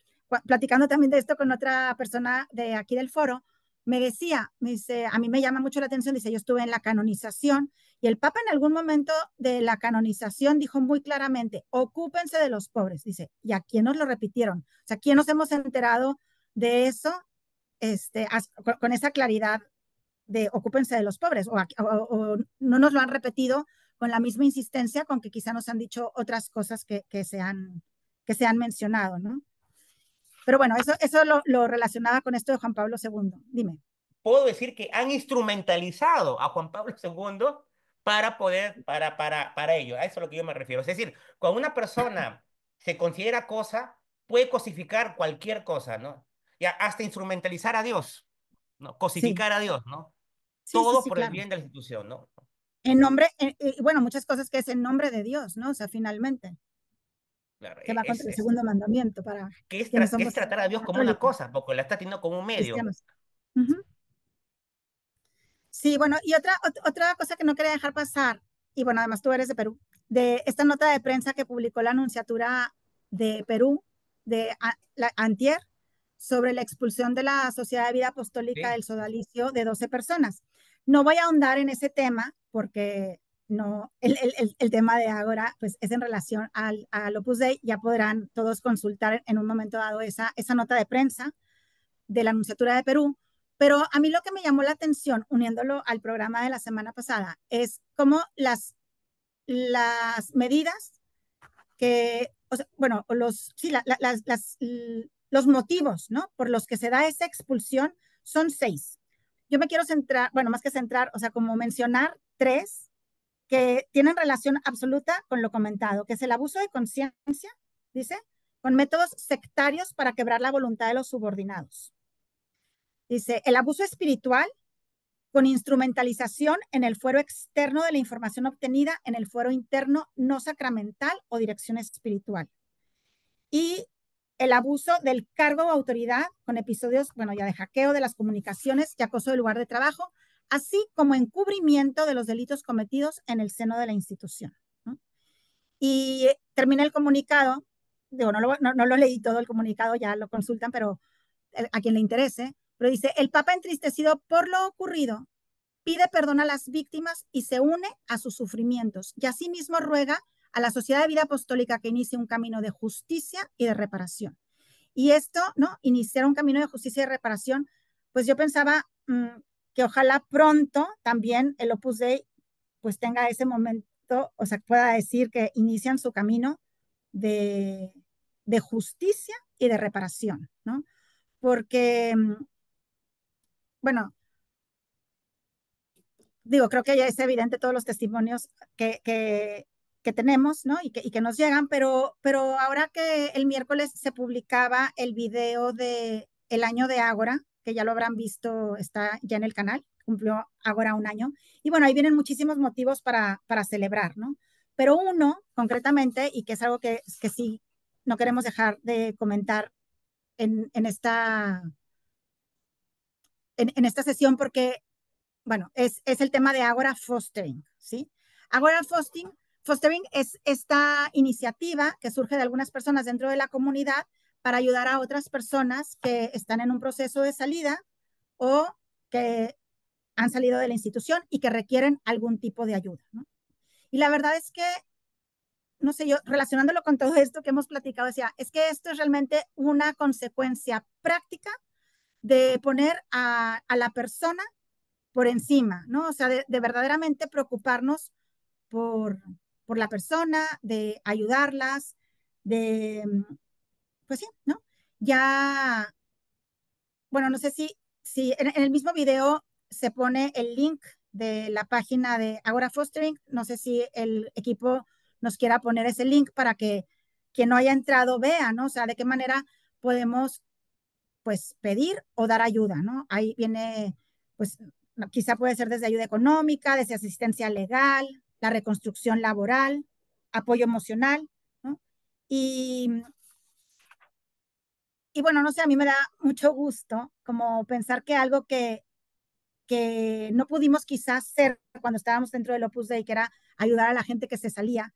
Platicando también de esto con otra persona de aquí del foro, me decía, me dice, a mí me llama mucho la atención, dice, yo estuve en la canonización y el Papa en algún momento de la canonización dijo muy claramente, ocúpense de los pobres, dice, ¿y a quién nos lo repitieron? O sea, ¿quién nos hemos enterado de eso, este, con esa claridad de ocúpense de los pobres, o, no nos lo han repetido con la misma insistencia con que quizá nos han dicho otras cosas que, que se, han, que se han mencionado, ¿no? Pero bueno, eso, eso lo, lo relacionaba con esto de Juan Pablo II. Dime. Puedo decir que han instrumentalizado a Juan Pablo II para poder, para, para, para ello. A eso es lo que yo me refiero. Es decir, cuando una persona se considera cosa, puede cosificar cualquier cosa, ¿no? y hasta instrumentalizar a Dios, cosificar a Dios, ¿no? Todo por el bien de la institución, ¿no? En nombre, eh, y bueno, muchas cosas que es en nombre de Dios, ¿no? O sea, finalmente. que va e, contra el segundo mandamiento para... Que es, tratar a Dios como una cosa, porque la está teniendo como un medio. Sí, bueno, y otra, otra cosa que no quería dejar pasar, y bueno, además tú eres de Perú, de esta nota de prensa que publicó la Anunciatura de Perú de Antier, sobre la expulsión de la Sociedad de Vida Apostólica del Sodalicio de 12 personas. No voy a ahondar en ese tema porque no, el, tema de ahora pues, es en relación al, al, Opus Dei. Ya podrán todos consultar en un momento dado esa, esa nota de prensa de la Anunciatura de Perú. Pero a mí lo que me llamó la atención, uniéndolo al programa de la semana pasada, es cómo las, las medidas que, bueno, los, sí, las, las, los motivos, ¿no? Por los que se da esa expulsión son seis. Yo me quiero centrar, bueno, más que centrar, o sea, como mencionar tres que tienen relación absoluta con lo comentado, que es el abuso de conciencia, dice, con métodos sectarios para quebrar la voluntad de los subordinados. Dice, el abuso espiritual con instrumentalización en el fuero externo de la información obtenida en el fuero interno no sacramental o dirección espiritual. Y el abuso del cargo o autoridad con episodios, bueno, ya de hackeo de las comunicaciones y acoso del lugar de trabajo, así como encubrimiento de los delitos cometidos en el seno de la institución. Y termina el comunicado, digo, no lo, no lo leí todo el comunicado, ya lo consultan, pero eh, a quien le interese, pero dice, el Papa entristecido por lo ocurrido pide perdón a las víctimas y se une a sus sufrimientos y asimismo ruega a la sociedad de vida apostólica que inicie un camino de justicia y de reparación. Y esto, ¿no? Iniciar un camino de justicia y reparación, pues yo pensaba mm, que ojalá pronto también el Opus Dei pues tenga ese momento, o sea, pueda decir que inician su camino de, justicia y de reparación, ¿no? Porque, mm, bueno, digo, creo que ya es evidente todos los testimonios que, que, que tenemos, ¿no? Y que, nos llegan, pero, pero ahora que el miércoles se publicaba el video de El año de Ágora, que ya lo habrán visto, está ya en el canal, cumplió Ágora un año. Y bueno, ahí vienen muchísimos motivos para, para celebrar, ¿no? Pero uno, concretamente, y que es algo que, que sí no queremos dejar de comentar en, en esta, en, esta sesión, porque, bueno, es, es el tema de Ágora Fostering, ¿sí? Agora Fostering Fostering es esta iniciativa que surge de algunas personas dentro de la comunidad para ayudar a otras personas que están en un proceso de salida o que han salido de la institución y que requieren algún tipo de ayuda. Y la verdad es que, no sé, yo relacionándolo con todo esto que hemos platicado, decía, es que esto es realmente una consecuencia práctica de poner a, la persona por encima, ¿no? O sea, de verdaderamente preocuparnos por, por la persona, de ayudarlas, de, mm, pues sí, ¿no? Ya, bueno, no sé si, si en, el mismo video se pone el link de la página de Agora Fostering, no sé si el equipo nos quiera poner ese link para que quien no haya entrado vea, ¿no? O sea, de qué manera podemos, pues, pedir o dar ayuda, ¿no? Ahí viene, pues, quizá puede ser desde ayuda económica, desde asistencia legal, la reconstrucción laboral, apoyo emocional, Y, y bueno, no sé, a mí me da (laughs) mucho gusto como pensar que algo que, que no pudimos quizás hacer cuando estábamos dentro del Opus Dei, que era ayudar a la gente que se salía.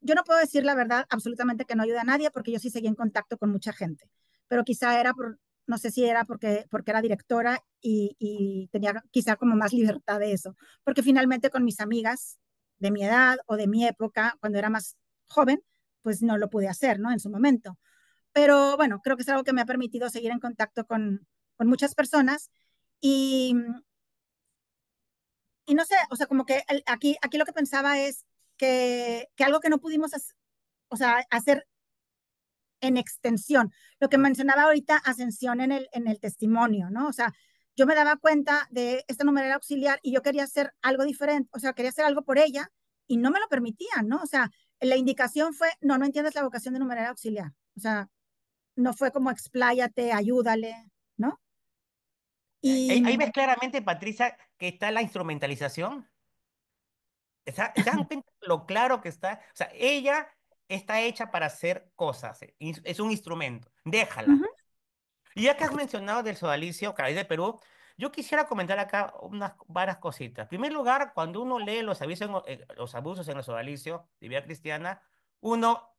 Yo no puedo decir la verdad absolutamente que no ayuda a nadie, porque yo sí seguí en contacto con mucha gente, pero quizá era por, no sé si era porque, porque era directora y, y tenía quizá como más libertad de eso, porque finalmente con mis amigas de mi edad o de mi época, cuando era más joven, pues no lo pude hacer, ¿no? En su momento. Pero bueno, creo que es algo que me ha permitido seguir en contacto con, muchas personas y, y no sé, o sea, como que aquí, aquí lo que pensaba es que, algo que no pudimos hacer, o hacer en extensión, lo que mencionaba ahorita, ascensión en el, en el testimonio, ¿no? O sea, yo me daba cuenta de esta numerera auxiliar y yo quería hacer algo diferente, o sea, quería hacer algo por ella y no me lo permitían, ¿no? O sea, la indicación fue, no, no entiendes la vocación de numerera auxiliar, o sea, no fue como expláyate, ayúdale, ¿no? Y... Ahí, ves claramente, Patricia, que está la instrumentalización. Está, (laughs) lo claro que está. O sea, ella está hecha para hacer cosas, es un instrumento, déjala. Y ya que has mencionado del sodalicio, es de Perú, yo quisiera comentar acá unas varias cositas. En primer lugar, cuando uno lee los abusos en, eh, los abusos en el sodalicio de vida cristiana, uno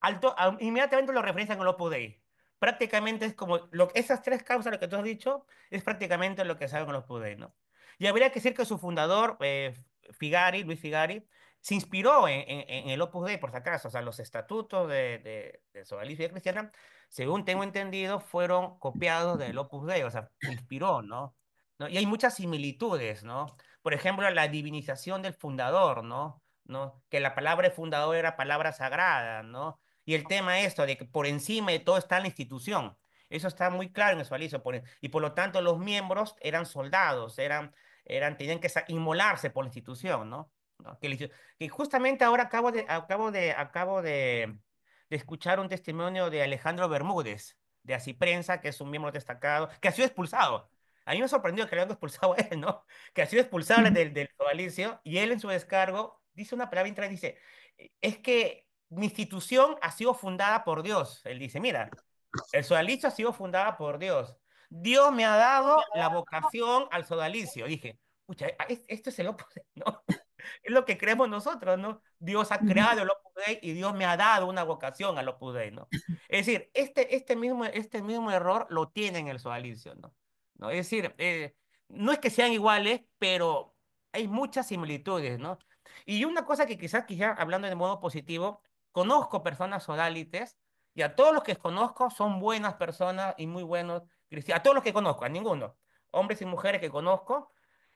alto, ah, inmediatamente lo referencia con los PUDEI. Prácticamente es como lo, esas tres causas, lo que tú has dicho, es prácticamente lo que saben con los PUDEI, ¿no? Y habría que decir que su fundador, eh, Figari, Luis Figari, se inspiró en, el Opus Dei, por si acaso, o sea, los estatutos de, de, de cristiana, según tengo entendido, fueron copiados del Opus Dei, o sea, se inspiró, ¿no? ¿no? Y hay muchas similitudes, ¿no? Por ejemplo, la divinización del fundador, ¿no? ¿no? Que la palabra fundador era palabra sagrada, ¿no? Y el tema esto de que por encima de todo está la institución. Eso está muy claro en Sualizo. y por lo tanto, los miembros eran soldados, eran, eran, tenían que inmolarse por la institución, ¿no? que, justamente ahora acabo de, acabo de, acabo de, escuchar un testimonio de Alejandro Bermúdez, de Así que es un miembro destacado, que ha sido expulsado. A mí me sorprendió que le hayan expulsado a él, ¿no? (laughs) Que ha sido expulsado del, Sodalicio y él en su descargo dice una palabra y dice, es que mi institución ha sido fundada por Dios. Él dice, mira, el sodalicio ha sido fundada por Dios. Dios me ha dado la vocación al sodalicio. Dije, pucha, esto es el opuesto, (laughs) ¿no? (laughs) Es lo que creemos nosotros, ¿no? Dios ha creado el Opus Dei y Dios me ha dado una vocación al Opus Dei, ¿no? (laughs) Es decir, este, este, mismo, este mismo error lo tiene en el sodalicio, ¿no? ¿no? Es decir, eh, no es que sean iguales, pero hay muchas similitudes, ¿no? Y una cosa que quizás, quizás hablando de modo positivo, conozco personas sodalites y a todos los que conozco son buenas personas y muy buenos cristianos. A todos los que conozco, a ninguno, hombres y mujeres que conozco,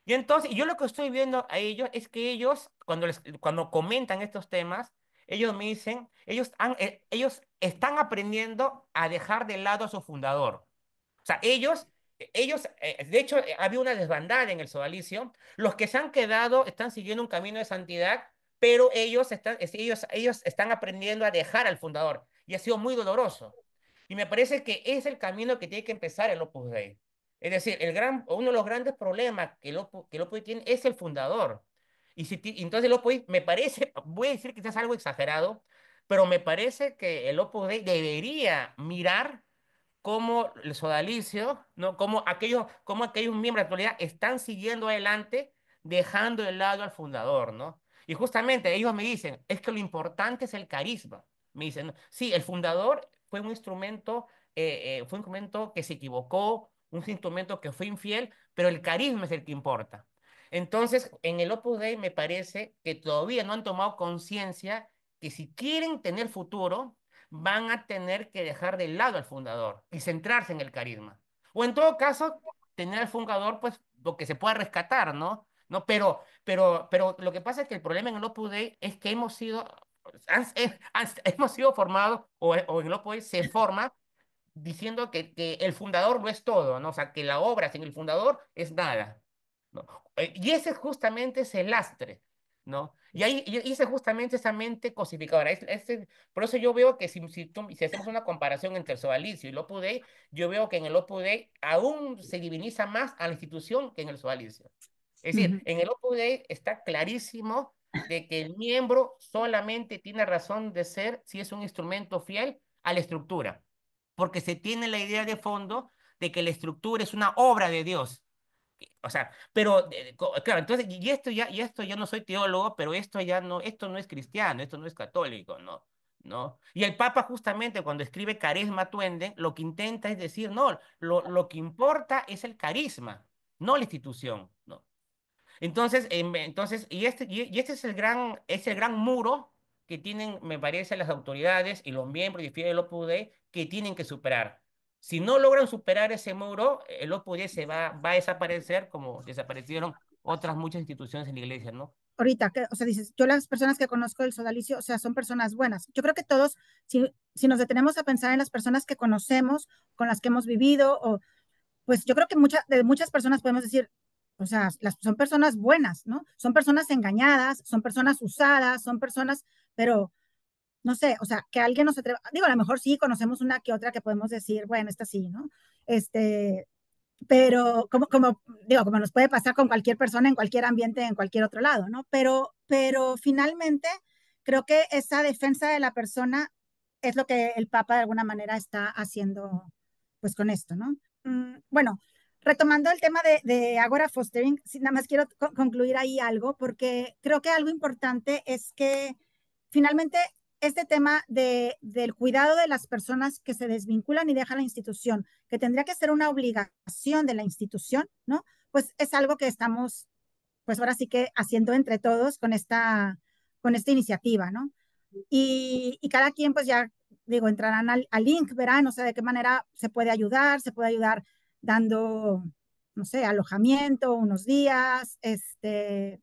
y entonces, yo lo que estoy viendo a ellos es que ellos, cuando, les, cuando comentan estos temas, ellos me dicen, ellos, eh, ellos están aprendiendo a dejar de lado a su fundador. O sea, ellos, eh, ellos eh, de hecho, había una desbandada en el sodalicio. Los que se han quedado están siguiendo un camino de santidad, pero ellos están, ellos, ellos están aprendiendo a dejar al fundador. Y ha sido muy doloroso. Y me parece que es el camino que tiene que empezar el Opus Dei. Es decir, el gran, uno de los grandes problemas que el, que tiene es el fundador. Y si entonces el Opus me parece, voy a decir que quizás algo exagerado, pero me parece que el Opus debería mirar cómo el sodalicio, ¿no? cómo, aquellos, cómo aquellos miembros de la actualidad están siguiendo adelante, dejando de lado al fundador, ¿no? Y justamente ellos me dicen, es que lo importante es el carisma. Me dicen, sí, el fundador fue un instrumento, eh, eh, fue un instrumento que se equivocó, un instrumento que fue infiel, pero el carisma es el que importa. Entonces, en el Opus Dei me parece que todavía no han tomado conciencia que si quieren tener futuro, van a tener que dejar de lado al fundador y centrarse en el carisma. O en todo caso, tener al fundador, pues, lo que se pueda rescatar, ¿no? ¿no? Pero, pero, pero lo que pasa es que el problema en el Opus Dei es que hemos sido, eh, hemos sido formados, o, o en el Opus Dei se forma diciendo que, el fundador no es todo, ¿no? O sea, que la obra sin el fundador es nada. ¿no? Eh, y ese justamente es el lastre, ¿no? Y ahí hice justamente esa mente cosificadora. por eso yo veo que si, hacemos una comparación entre el y el Opus Dei, yo veo que en el Opus Dei aún se diviniza más a la institución que en el sodalicio. Es decir, en el Opus Dei está clarísimo de que el miembro solamente tiene razón de ser si es un instrumento fiel a la estructura porque se tiene la idea de fondo de que la estructura es una obra de Dios. O sea, pero eh, claro, entonces, y esto ya, y esto yo no soy teólogo, pero esto ya no, esto no es cristiano, esto no es católico, ¿no? ¿No? Y el Papa justamente cuando escribe carisma tuende, lo que intenta es decir, no, lo, lo que importa es el carisma, no la institución, ¿no? Entonces, em, entonces y, este, y, este es el gran, es el gran muro que tienen, me parece, las autoridades y los miembros y fieles lo pude que tienen que superar. Si no logran superar ese muro, el Opus se va, va a desaparecer como desaparecieron otras muchas instituciones en la iglesia, ¿no? Ahorita, que, o sea, dices, yo las personas que conozco del sodalicio, o sea, son personas buenas. Yo creo que todos, si, si nos detenemos a pensar en las personas que conocemos, con las que hemos vivido, o, pues yo creo que muchas, de muchas personas podemos decir, o sea, las, son personas buenas, ¿no? Son personas engañadas, son personas usadas, son personas, pero no sé, o sea, que alguien nos atreva, digo, a lo mejor sí conocemos una que otra que podemos decir, bueno, esta sí, ¿no? Este, pero como, como, digo, como nos puede pasar con cualquier persona en cualquier ambiente, en cualquier otro lado, ¿no? Pero, pero finalmente creo que esa defensa de la persona es lo que el Papa de alguna manera está haciendo, pues con esto, ¿no? Mm, bueno, retomando el tema de, de Agora Fostering, nada más quiero concluir ahí algo, porque creo que algo importante es que finalmente este tema de, del cuidado de las personas que se desvinculan y dejan la institución, que tendría que ser una obligación de la institución, ¿no? Pues es algo que estamos, pues ahora sí que haciendo entre todos con esta, con esta iniciativa, ¿no? Y, cada quien, pues ya, digo, entrarán al, link, verán, o sea, de qué manera se puede ayudar, se puede ayudar dando, no sé, alojamiento unos días, este,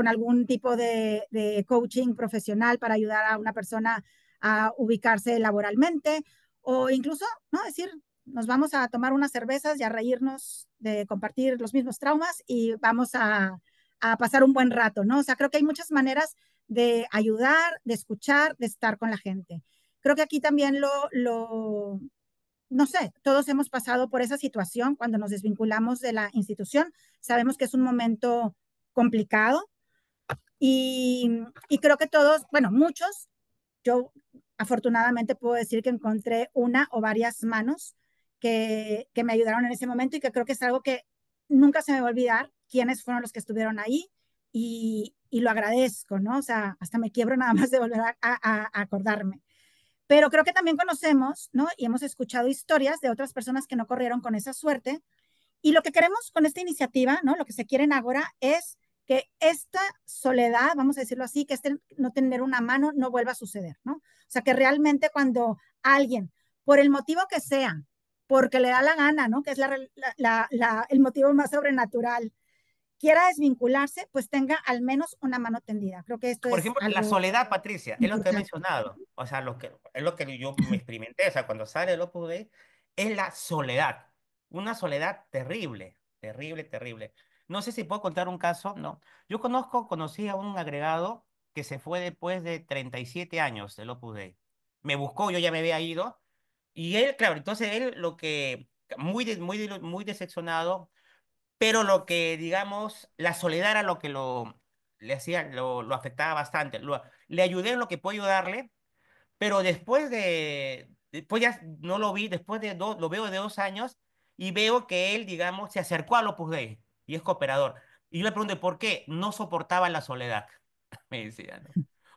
con algún tipo de, coaching profesional para ayudar a una persona a ubicarse laboralmente o incluso, ¿no? Decir, nos vamos a tomar unas cervezas y a reírnos de compartir los mismos traumas y vamos a, a, pasar un buen rato, ¿no? O sea, creo que hay muchas maneras de ayudar, de escuchar, de estar con la gente. Creo que aquí también lo, lo, no sé, todos hemos pasado por esa situación cuando nos desvinculamos de la institución. Sabemos que es un momento complicado, y, creo que todos, bueno, muchos, yo afortunadamente puedo decir que encontré una o varias manos que, que, me ayudaron en ese momento y que creo que es algo que nunca se me va a olvidar quiénes fueron los que estuvieron ahí y, y lo agradezco, ¿no? O sea, hasta me quiebro nada más de volver a, a, acordarme. Pero creo que también conocemos, ¿no? Y hemos escuchado historias de otras personas que no corrieron con esa suerte. Y lo que queremos con esta iniciativa, ¿no? Lo que se quieren ahora es que esta soledad, vamos a decirlo así, que este no tener una mano no vuelva a suceder, ¿no? O sea, que realmente cuando alguien, por el motivo que sea, porque le da la gana, ¿no? Que es la, el motivo más sobrenatural, quiera desvincularse, pues tenga al menos una mano tendida. Creo que esto Por ejemplo, la soledad, Patricia, es lo que he mencionado. O sea, lo que, es lo que yo me experimenté. O sea, cuando sale el pude es la soledad. Una soledad terrible, terrible, terrible. No sé si puedo contar un caso, ¿no? Yo conozco, conocí a un agregado que se fue después de 37 años del Opus Dei. Me buscó, yo ya me había ido. Y él, claro, entonces él lo que, muy, muy, muy decepcionado, pero lo que, digamos, la soledad era lo que lo, le hacía, lo, lo afectaba bastante. le ayudé en lo que puedo ayudarle, pero después de, después ya no lo vi, después de dos, lo veo de dos años y veo que él, digamos, se acercó al Opus Dei y es cooperador. Y yo le pregunté, ¿por qué? No soportaba la soledad, (laughs) me decía.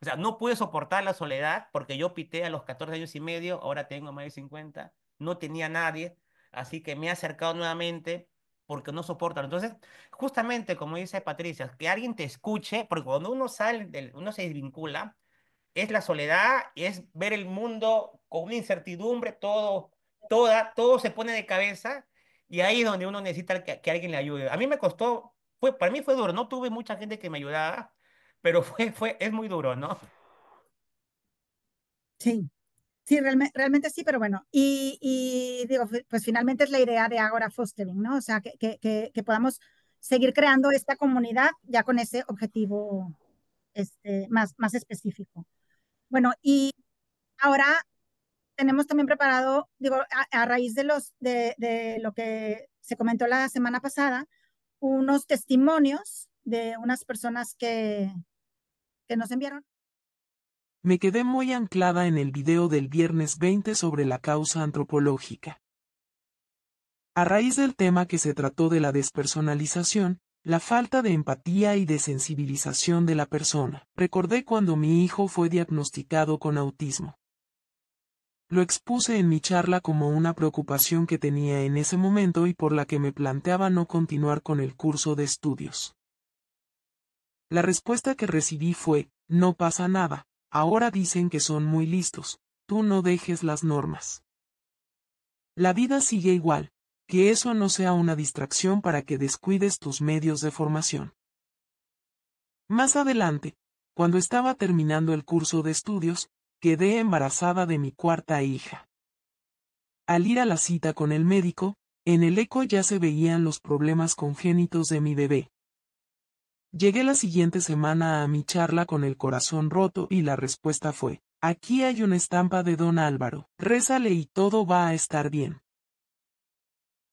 O sea, no pude soportar la soledad porque yo pité a los 14 años y medio, ahora tengo más de 50, no tenía nadie, así que me he acercado nuevamente porque no soporta Entonces, justamente como dice Patricia, que alguien te escuche, porque cuando uno sale, del, uno se desvincula, es la soledad, es ver el mundo con una incertidumbre, todo, toda, todo se pone de cabeza y ahí es donde uno necesita que, alguien le ayude. A mí me costó, pues para mí fue duro, no tuve mucha gente que me ayudara, pero fue, fue, es muy duro, ¿no? Sí, sí, realmente sí, pero bueno, y, y, digo, pues finalmente es la idea de Agora Fostering, ¿no? O sea, que, que, que podamos seguir creando esta comunidad ya con ese objetivo este, más, más específico. Bueno, y ahora tenemos también preparado, digo, a, raíz de, los, de, lo que se comentó la semana pasada, unos testimonios de unas personas que, que nos enviaron. Me quedé muy anclada en el video del viernes 20 sobre la causa antropológica. A raíz del tema que se trató de la despersonalización, la falta de empatía y de sensibilización de la persona, recordé cuando mi hijo fue diagnosticado con autismo. Lo expuse en mi charla como una preocupación que tenía en ese momento y por la que me planteaba no continuar con el curso de estudios. La respuesta que recibí fue, no pasa nada, ahora dicen que son muy listos, tú no dejes las normas. La vida sigue igual, que eso no sea una distracción para que descuides tus medios de formación. Más adelante, cuando estaba terminando el curso de estudios, quedé embarazada de mi cuarta hija. Al ir a la cita con el médico, en el eco ya se veían los problemas congénitos de mi bebé. Llegué la siguiente semana a mi charla con el corazón roto y la respuesta fue, aquí hay una estampa de don Álvaro, rézale y todo va a estar bien.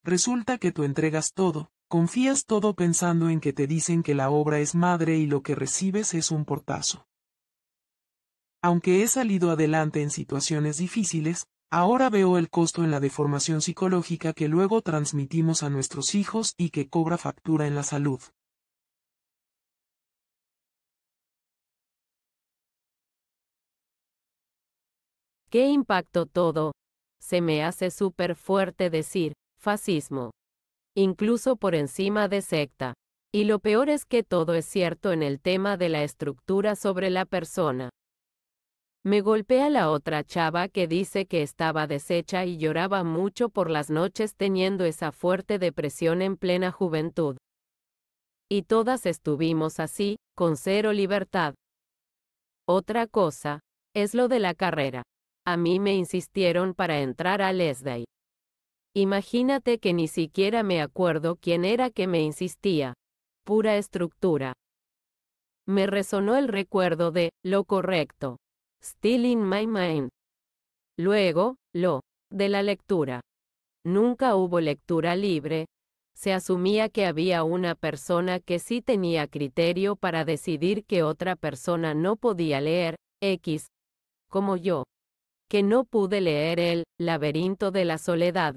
Resulta que tú entregas todo, confías todo pensando en que te dicen que la obra es madre y lo que recibes es un portazo. Aunque he salido adelante en situaciones difíciles, ahora veo el costo en la deformación psicológica que luego transmitimos a nuestros hijos y que cobra factura en la salud. ¿Qué impacto todo? Se me hace súper fuerte decir, fascismo. Incluso por encima de secta. Y lo peor es que todo es cierto en el tema de la estructura sobre la persona. Me golpea la otra chava que dice que estaba deshecha y lloraba mucho por las noches teniendo esa fuerte depresión en plena juventud. Y todas estuvimos así, con cero libertad. Otra cosa, es lo de la carrera. A mí me insistieron para entrar a Lesday. Imagínate que ni siquiera me acuerdo quién era que me insistía. Pura estructura. Me resonó el recuerdo de, lo correcto, Still in my mind. Luego, lo de la lectura. Nunca hubo lectura libre. Se asumía que había una persona que sí tenía criterio para decidir que otra persona no podía leer, X. Como yo. Que no pude leer el laberinto de la soledad.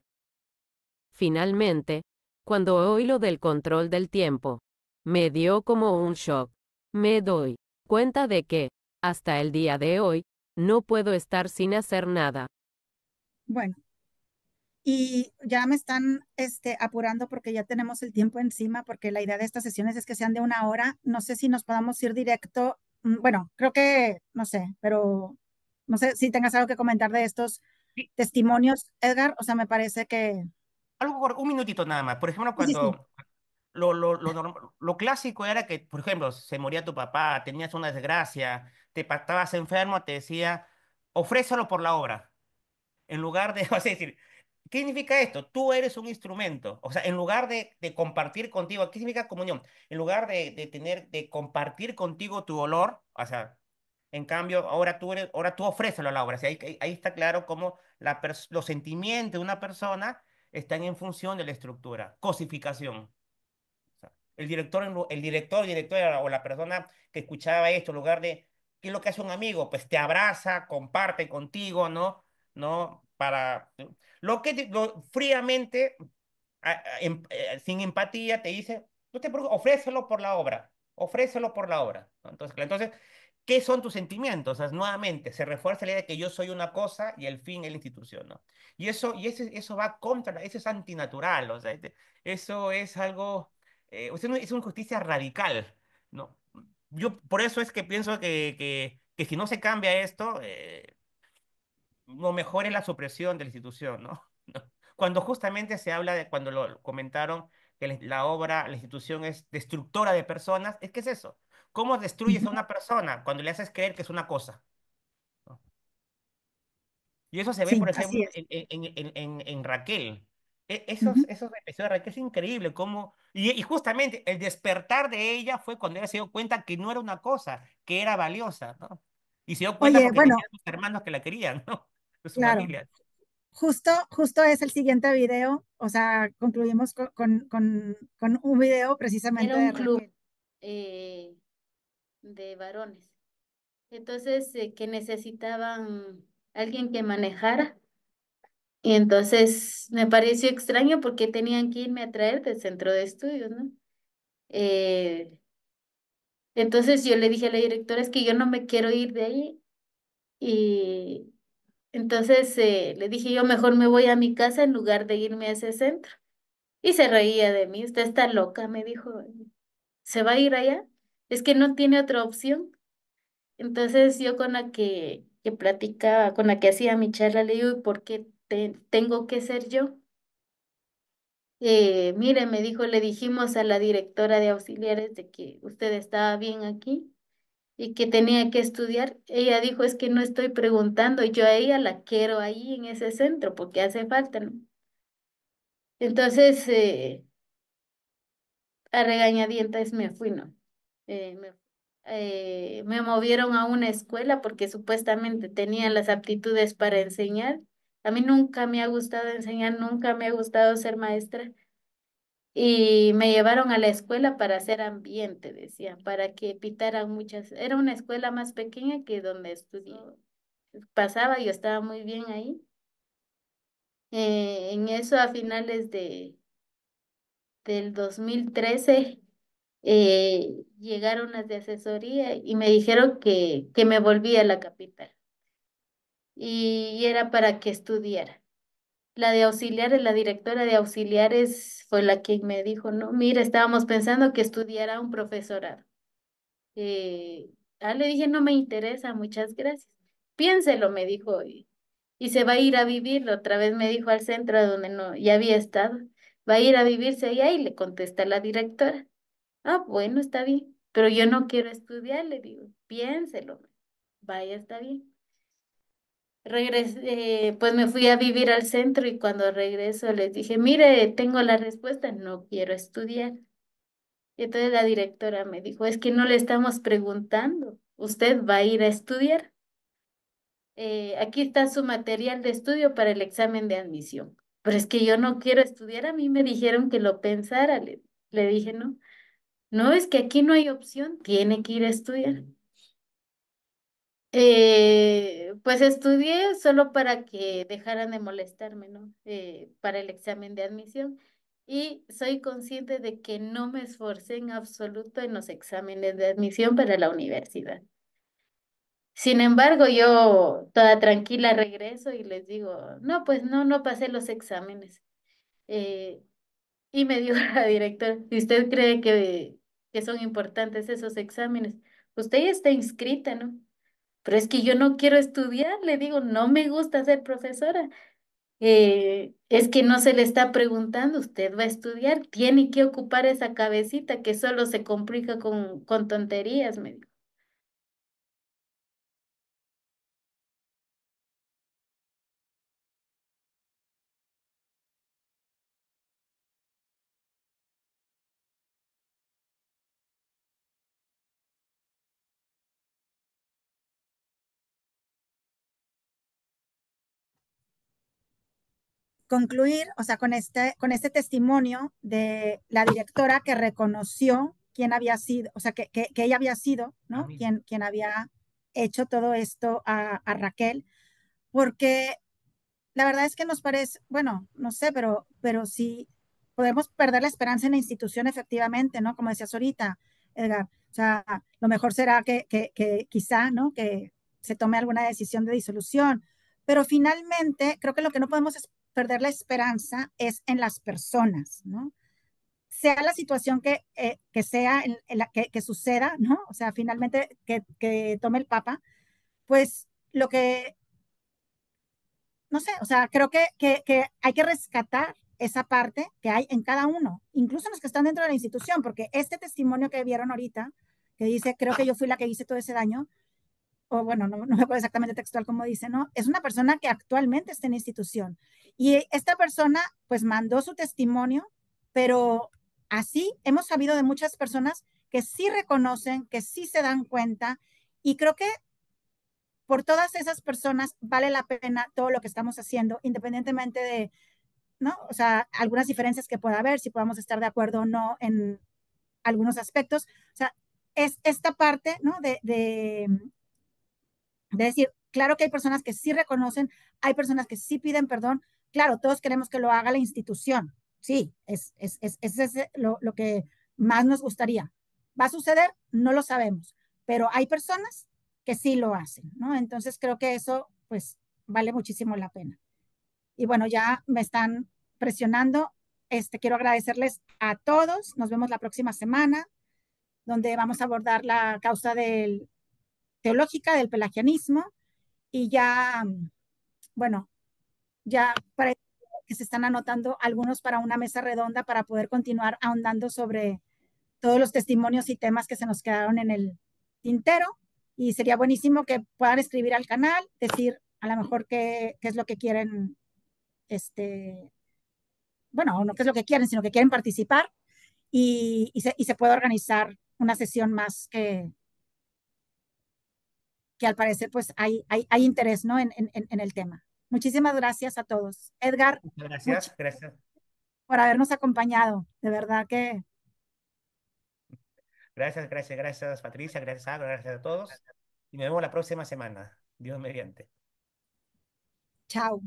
Finalmente, cuando oí lo del control del tiempo, me dio como un shock. Me doy cuenta de que, hasta el día de hoy, no puedo estar sin hacer nada. Bueno, y ya me están este, apurando porque ya tenemos el tiempo encima, porque la idea de estas sesiones es que sean de una hora. No sé si nos podamos ir directo. Mm, bueno, creo que, no sé, pero no sé si tengas algo que comentar de estos testimonios, Edgar. O sea, me parece que... Algo por un minutito nada más. Por ejemplo, cuando... Lo, lo, lo, lo, clásico era que, por ejemplo, se moría tu papá, tenías una desgracia, te patabas enfermo, te decía, ofrécelo por la obra. En lugar de, (laughs) o sea, decir, ¿qué significa esto? Tú eres un instrumento. O sea, en lugar de, de compartir contigo, ¿qué significa comunión? En lugar de, de, tener, de compartir contigo tu dolor, o sea, en cambio, ahora tú, eres, ahora tú ofrécelo a la obra. ahí, ahí, está claro cómo los sentimientos de una persona están en función de la estructura. Cosificación. el director, el director, directora o la persona que escuchaba esto, en lugar de ¿Qué es lo que hace un amigo? Pues te abraza, comparte contigo, ¿no? ¿No? Para... Lo que fríamente, em, eh, sin empatía, te dice, no te ofrécelo por la obra, ofrécelo por la obra. Entonces, entonces, ¿qué son tus sentimientos? O sea, nuevamente, se refuerza la idea de que yo soy una cosa y el fin es la institución, ¿no? Y eso, y eso, eso va contra, eso es antinatural, o sea, eso es algo, eh, es una injusticia radical, ¿no? yo por eso es que pienso que, si no se cambia esto, no eh, lo mejor es la supresión de la institución, ¿no? (laughs) Cuando justamente se habla de, cuando lo comentaron, que la obra, la institución es destructora de personas, es que es eso. ¿Cómo destruyes a una persona cuando le haces creer que es una cosa? Y eso se ve, por ejemplo, en, en, Raquel, e-, esos, esos que es increíble cómo... Y, y, justamente el despertar de ella fue cuando ella se dio cuenta que no era una cosa, que era valiosa, ¿no? Y se dio cuenta tenía sus hermanos que la querían, (laughs) ¿no? Su claro. Justo, justo es el siguiente video, o sea, concluimos con, con, con, un video precisamente era un de club eh, de varones. Entonces, eh, que necesitaban alguien que manejara y entonces me pareció extraño porque tenían que irme a traer del centro de estudios, ¿no? Eh, entonces yo le dije a la directora, es que yo no me quiero ir de ahí. Y entonces eh, le dije, yo mejor me voy a mi casa en lugar de irme a ese centro. Y se reía de mí, usted está loca, me dijo, ¿se va a ir allá? Es que no tiene otra opción. Entonces yo con la que, que platicaba, con la que hacía mi charla, le digo, por qué tengo que ser yo. Eh, mire, me dijo, le dijimos a la directora de auxiliares de que usted estaba bien aquí y que tenía que estudiar. Ella dijo, es que no estoy preguntando, yo a ella la quiero ahí en ese centro porque hace falta, Entonces, eh, a regañadientes me fui, ¿no? Eh, me, me movieron a una escuela porque supuestamente tenía las aptitudes para enseñar a mí nunca me ha gustado enseñar, nunca me ha gustado ser maestra. Y me llevaron a la escuela para hacer ambiente, decían, para que pitaran muchas. Era una escuela más pequeña que donde estudié. Oh. Pasaba, yo estaba muy bien ahí. Eh, en eso a finales de, del 2013 eh, llegaron las de asesoría y me dijeron que, que me volvía a la capital y era para que estudiara. La de auxiliares, la directora de auxiliares fue la que me dijo, no, mira, estábamos pensando que estudiara un profesorado. Eh, ah, le dije, no me interesa, muchas gracias. Piénselo, me dijo, y, y se va a ir a vivir, otra vez me dijo al centro donde no, ya había estado, va a ir a vivirse allá y le contesta la directora. Ah, bueno, está bien, pero yo no quiero estudiar, le digo, piénselo, vaya, está bien regresé, eh, pues me fui a vivir al centro y cuando regreso les dije, mire, tengo la respuesta, no quiero estudiar. Y entonces la directora me dijo, es que no le estamos preguntando, usted va a ir a estudiar. Eh, aquí está su material de estudio para el examen de admisión. Pero es que yo no quiero estudiar, a mí me dijeron que lo pensara, le dije, no, no, es que aquí no hay opción, tiene que ir a estudiar. Eh, pues estudié solo para que dejaran de molestarme, ¿no? Eh, para el examen de admisión. Y soy consciente de que no me esforcé en absoluto en los exámenes de admisión para la universidad. Sin embargo, yo toda tranquila regreso y les digo, no, pues no, no pasé los exámenes. Eh, y me (laughs) dijo la directora, si usted cree que, que son importantes esos exámenes, usted ya está inscrita, ¿no? pero es que yo no quiero estudiar, le digo, no me gusta ser profesora. Eh, es que no se le está preguntando, usted va a estudiar, tiene que ocupar esa cabecita que solo se complica con, con tonterías, me dijo. concluir, o sea, con este, con este testimonio de la directora que reconoció quién había sido, o sea, que, ella había sido, ¿no? Ah, quien, había hecho todo esto a, Raquel, porque la verdad es que nos parece, bueno, no sé, pero, pero sí podemos perder la esperanza en la institución efectivamente, ¿no? Como decías ahorita, Edgar, o sea, lo mejor será que, quizá, ¿no? Que se tome alguna decisión de disolución, pero finalmente creo que lo que no podemos perder la esperanza es en las personas, ¿no? Sea la situación que, eh, que sea, la, que, suceda, ¿no? O sea, finalmente que, tome el Papa, pues lo que, no sé, o sea, creo que, que, que hay que rescatar esa parte que hay en cada uno, incluso los que están dentro de la institución, porque este testimonio que vieron ahorita, que dice, creo que yo fui la que hice todo ese daño, bueno, no, me acuerdo exactamente textual como dice, ¿no? Es una persona que actualmente está en institución. Y esta persona pues mandó su testimonio, pero así hemos sabido de muchas personas que sí reconocen, que sí se dan cuenta y creo que por todas esas personas vale la pena todo lo que estamos haciendo, independientemente de, ¿no? O sea, algunas diferencias que pueda haber, si podamos estar de acuerdo o no en algunos aspectos. O sea, es esta parte, ¿no? de de decir, claro que hay personas que sí reconocen, hay personas que sí piden perdón, claro, todos queremos que lo haga la institución, sí, es, es, eh, lo, lo que más nos gustaría. ¿Va a suceder? No lo sabemos, pero hay personas que sí lo hacen, ¿no? Entonces creo que eso, pues, vale muchísimo la pena. Y bueno, ya me están presionando. Este, quiero agradecerles a todos. Nos vemos la próxima semana, donde vamos a abordar la causa del teológica del pelagianismo y ya, bueno, ya parece que se están anotando algunos para una mesa redonda para poder continuar ahondando sobre todos los testimonios y temas que se nos quedaron en el tintero. Y sería buenísimo que puedan escribir al canal, decir a lo mejor qué, es lo que quieren, este, bueno, no qué es lo que quieren, sino que quieren participar y, se, y se puede organizar una sesión más que, que al parecer pues hay, hay, interés ¿no? En, en, el tema. Muchísimas gracias a todos. Edgar. Gracias, Por habernos acompañado. De verdad que... Gracias, gracias, gracias Patricia, gracias gracias a todos. Y nos vemos la próxima semana. Dios mediante. Chao.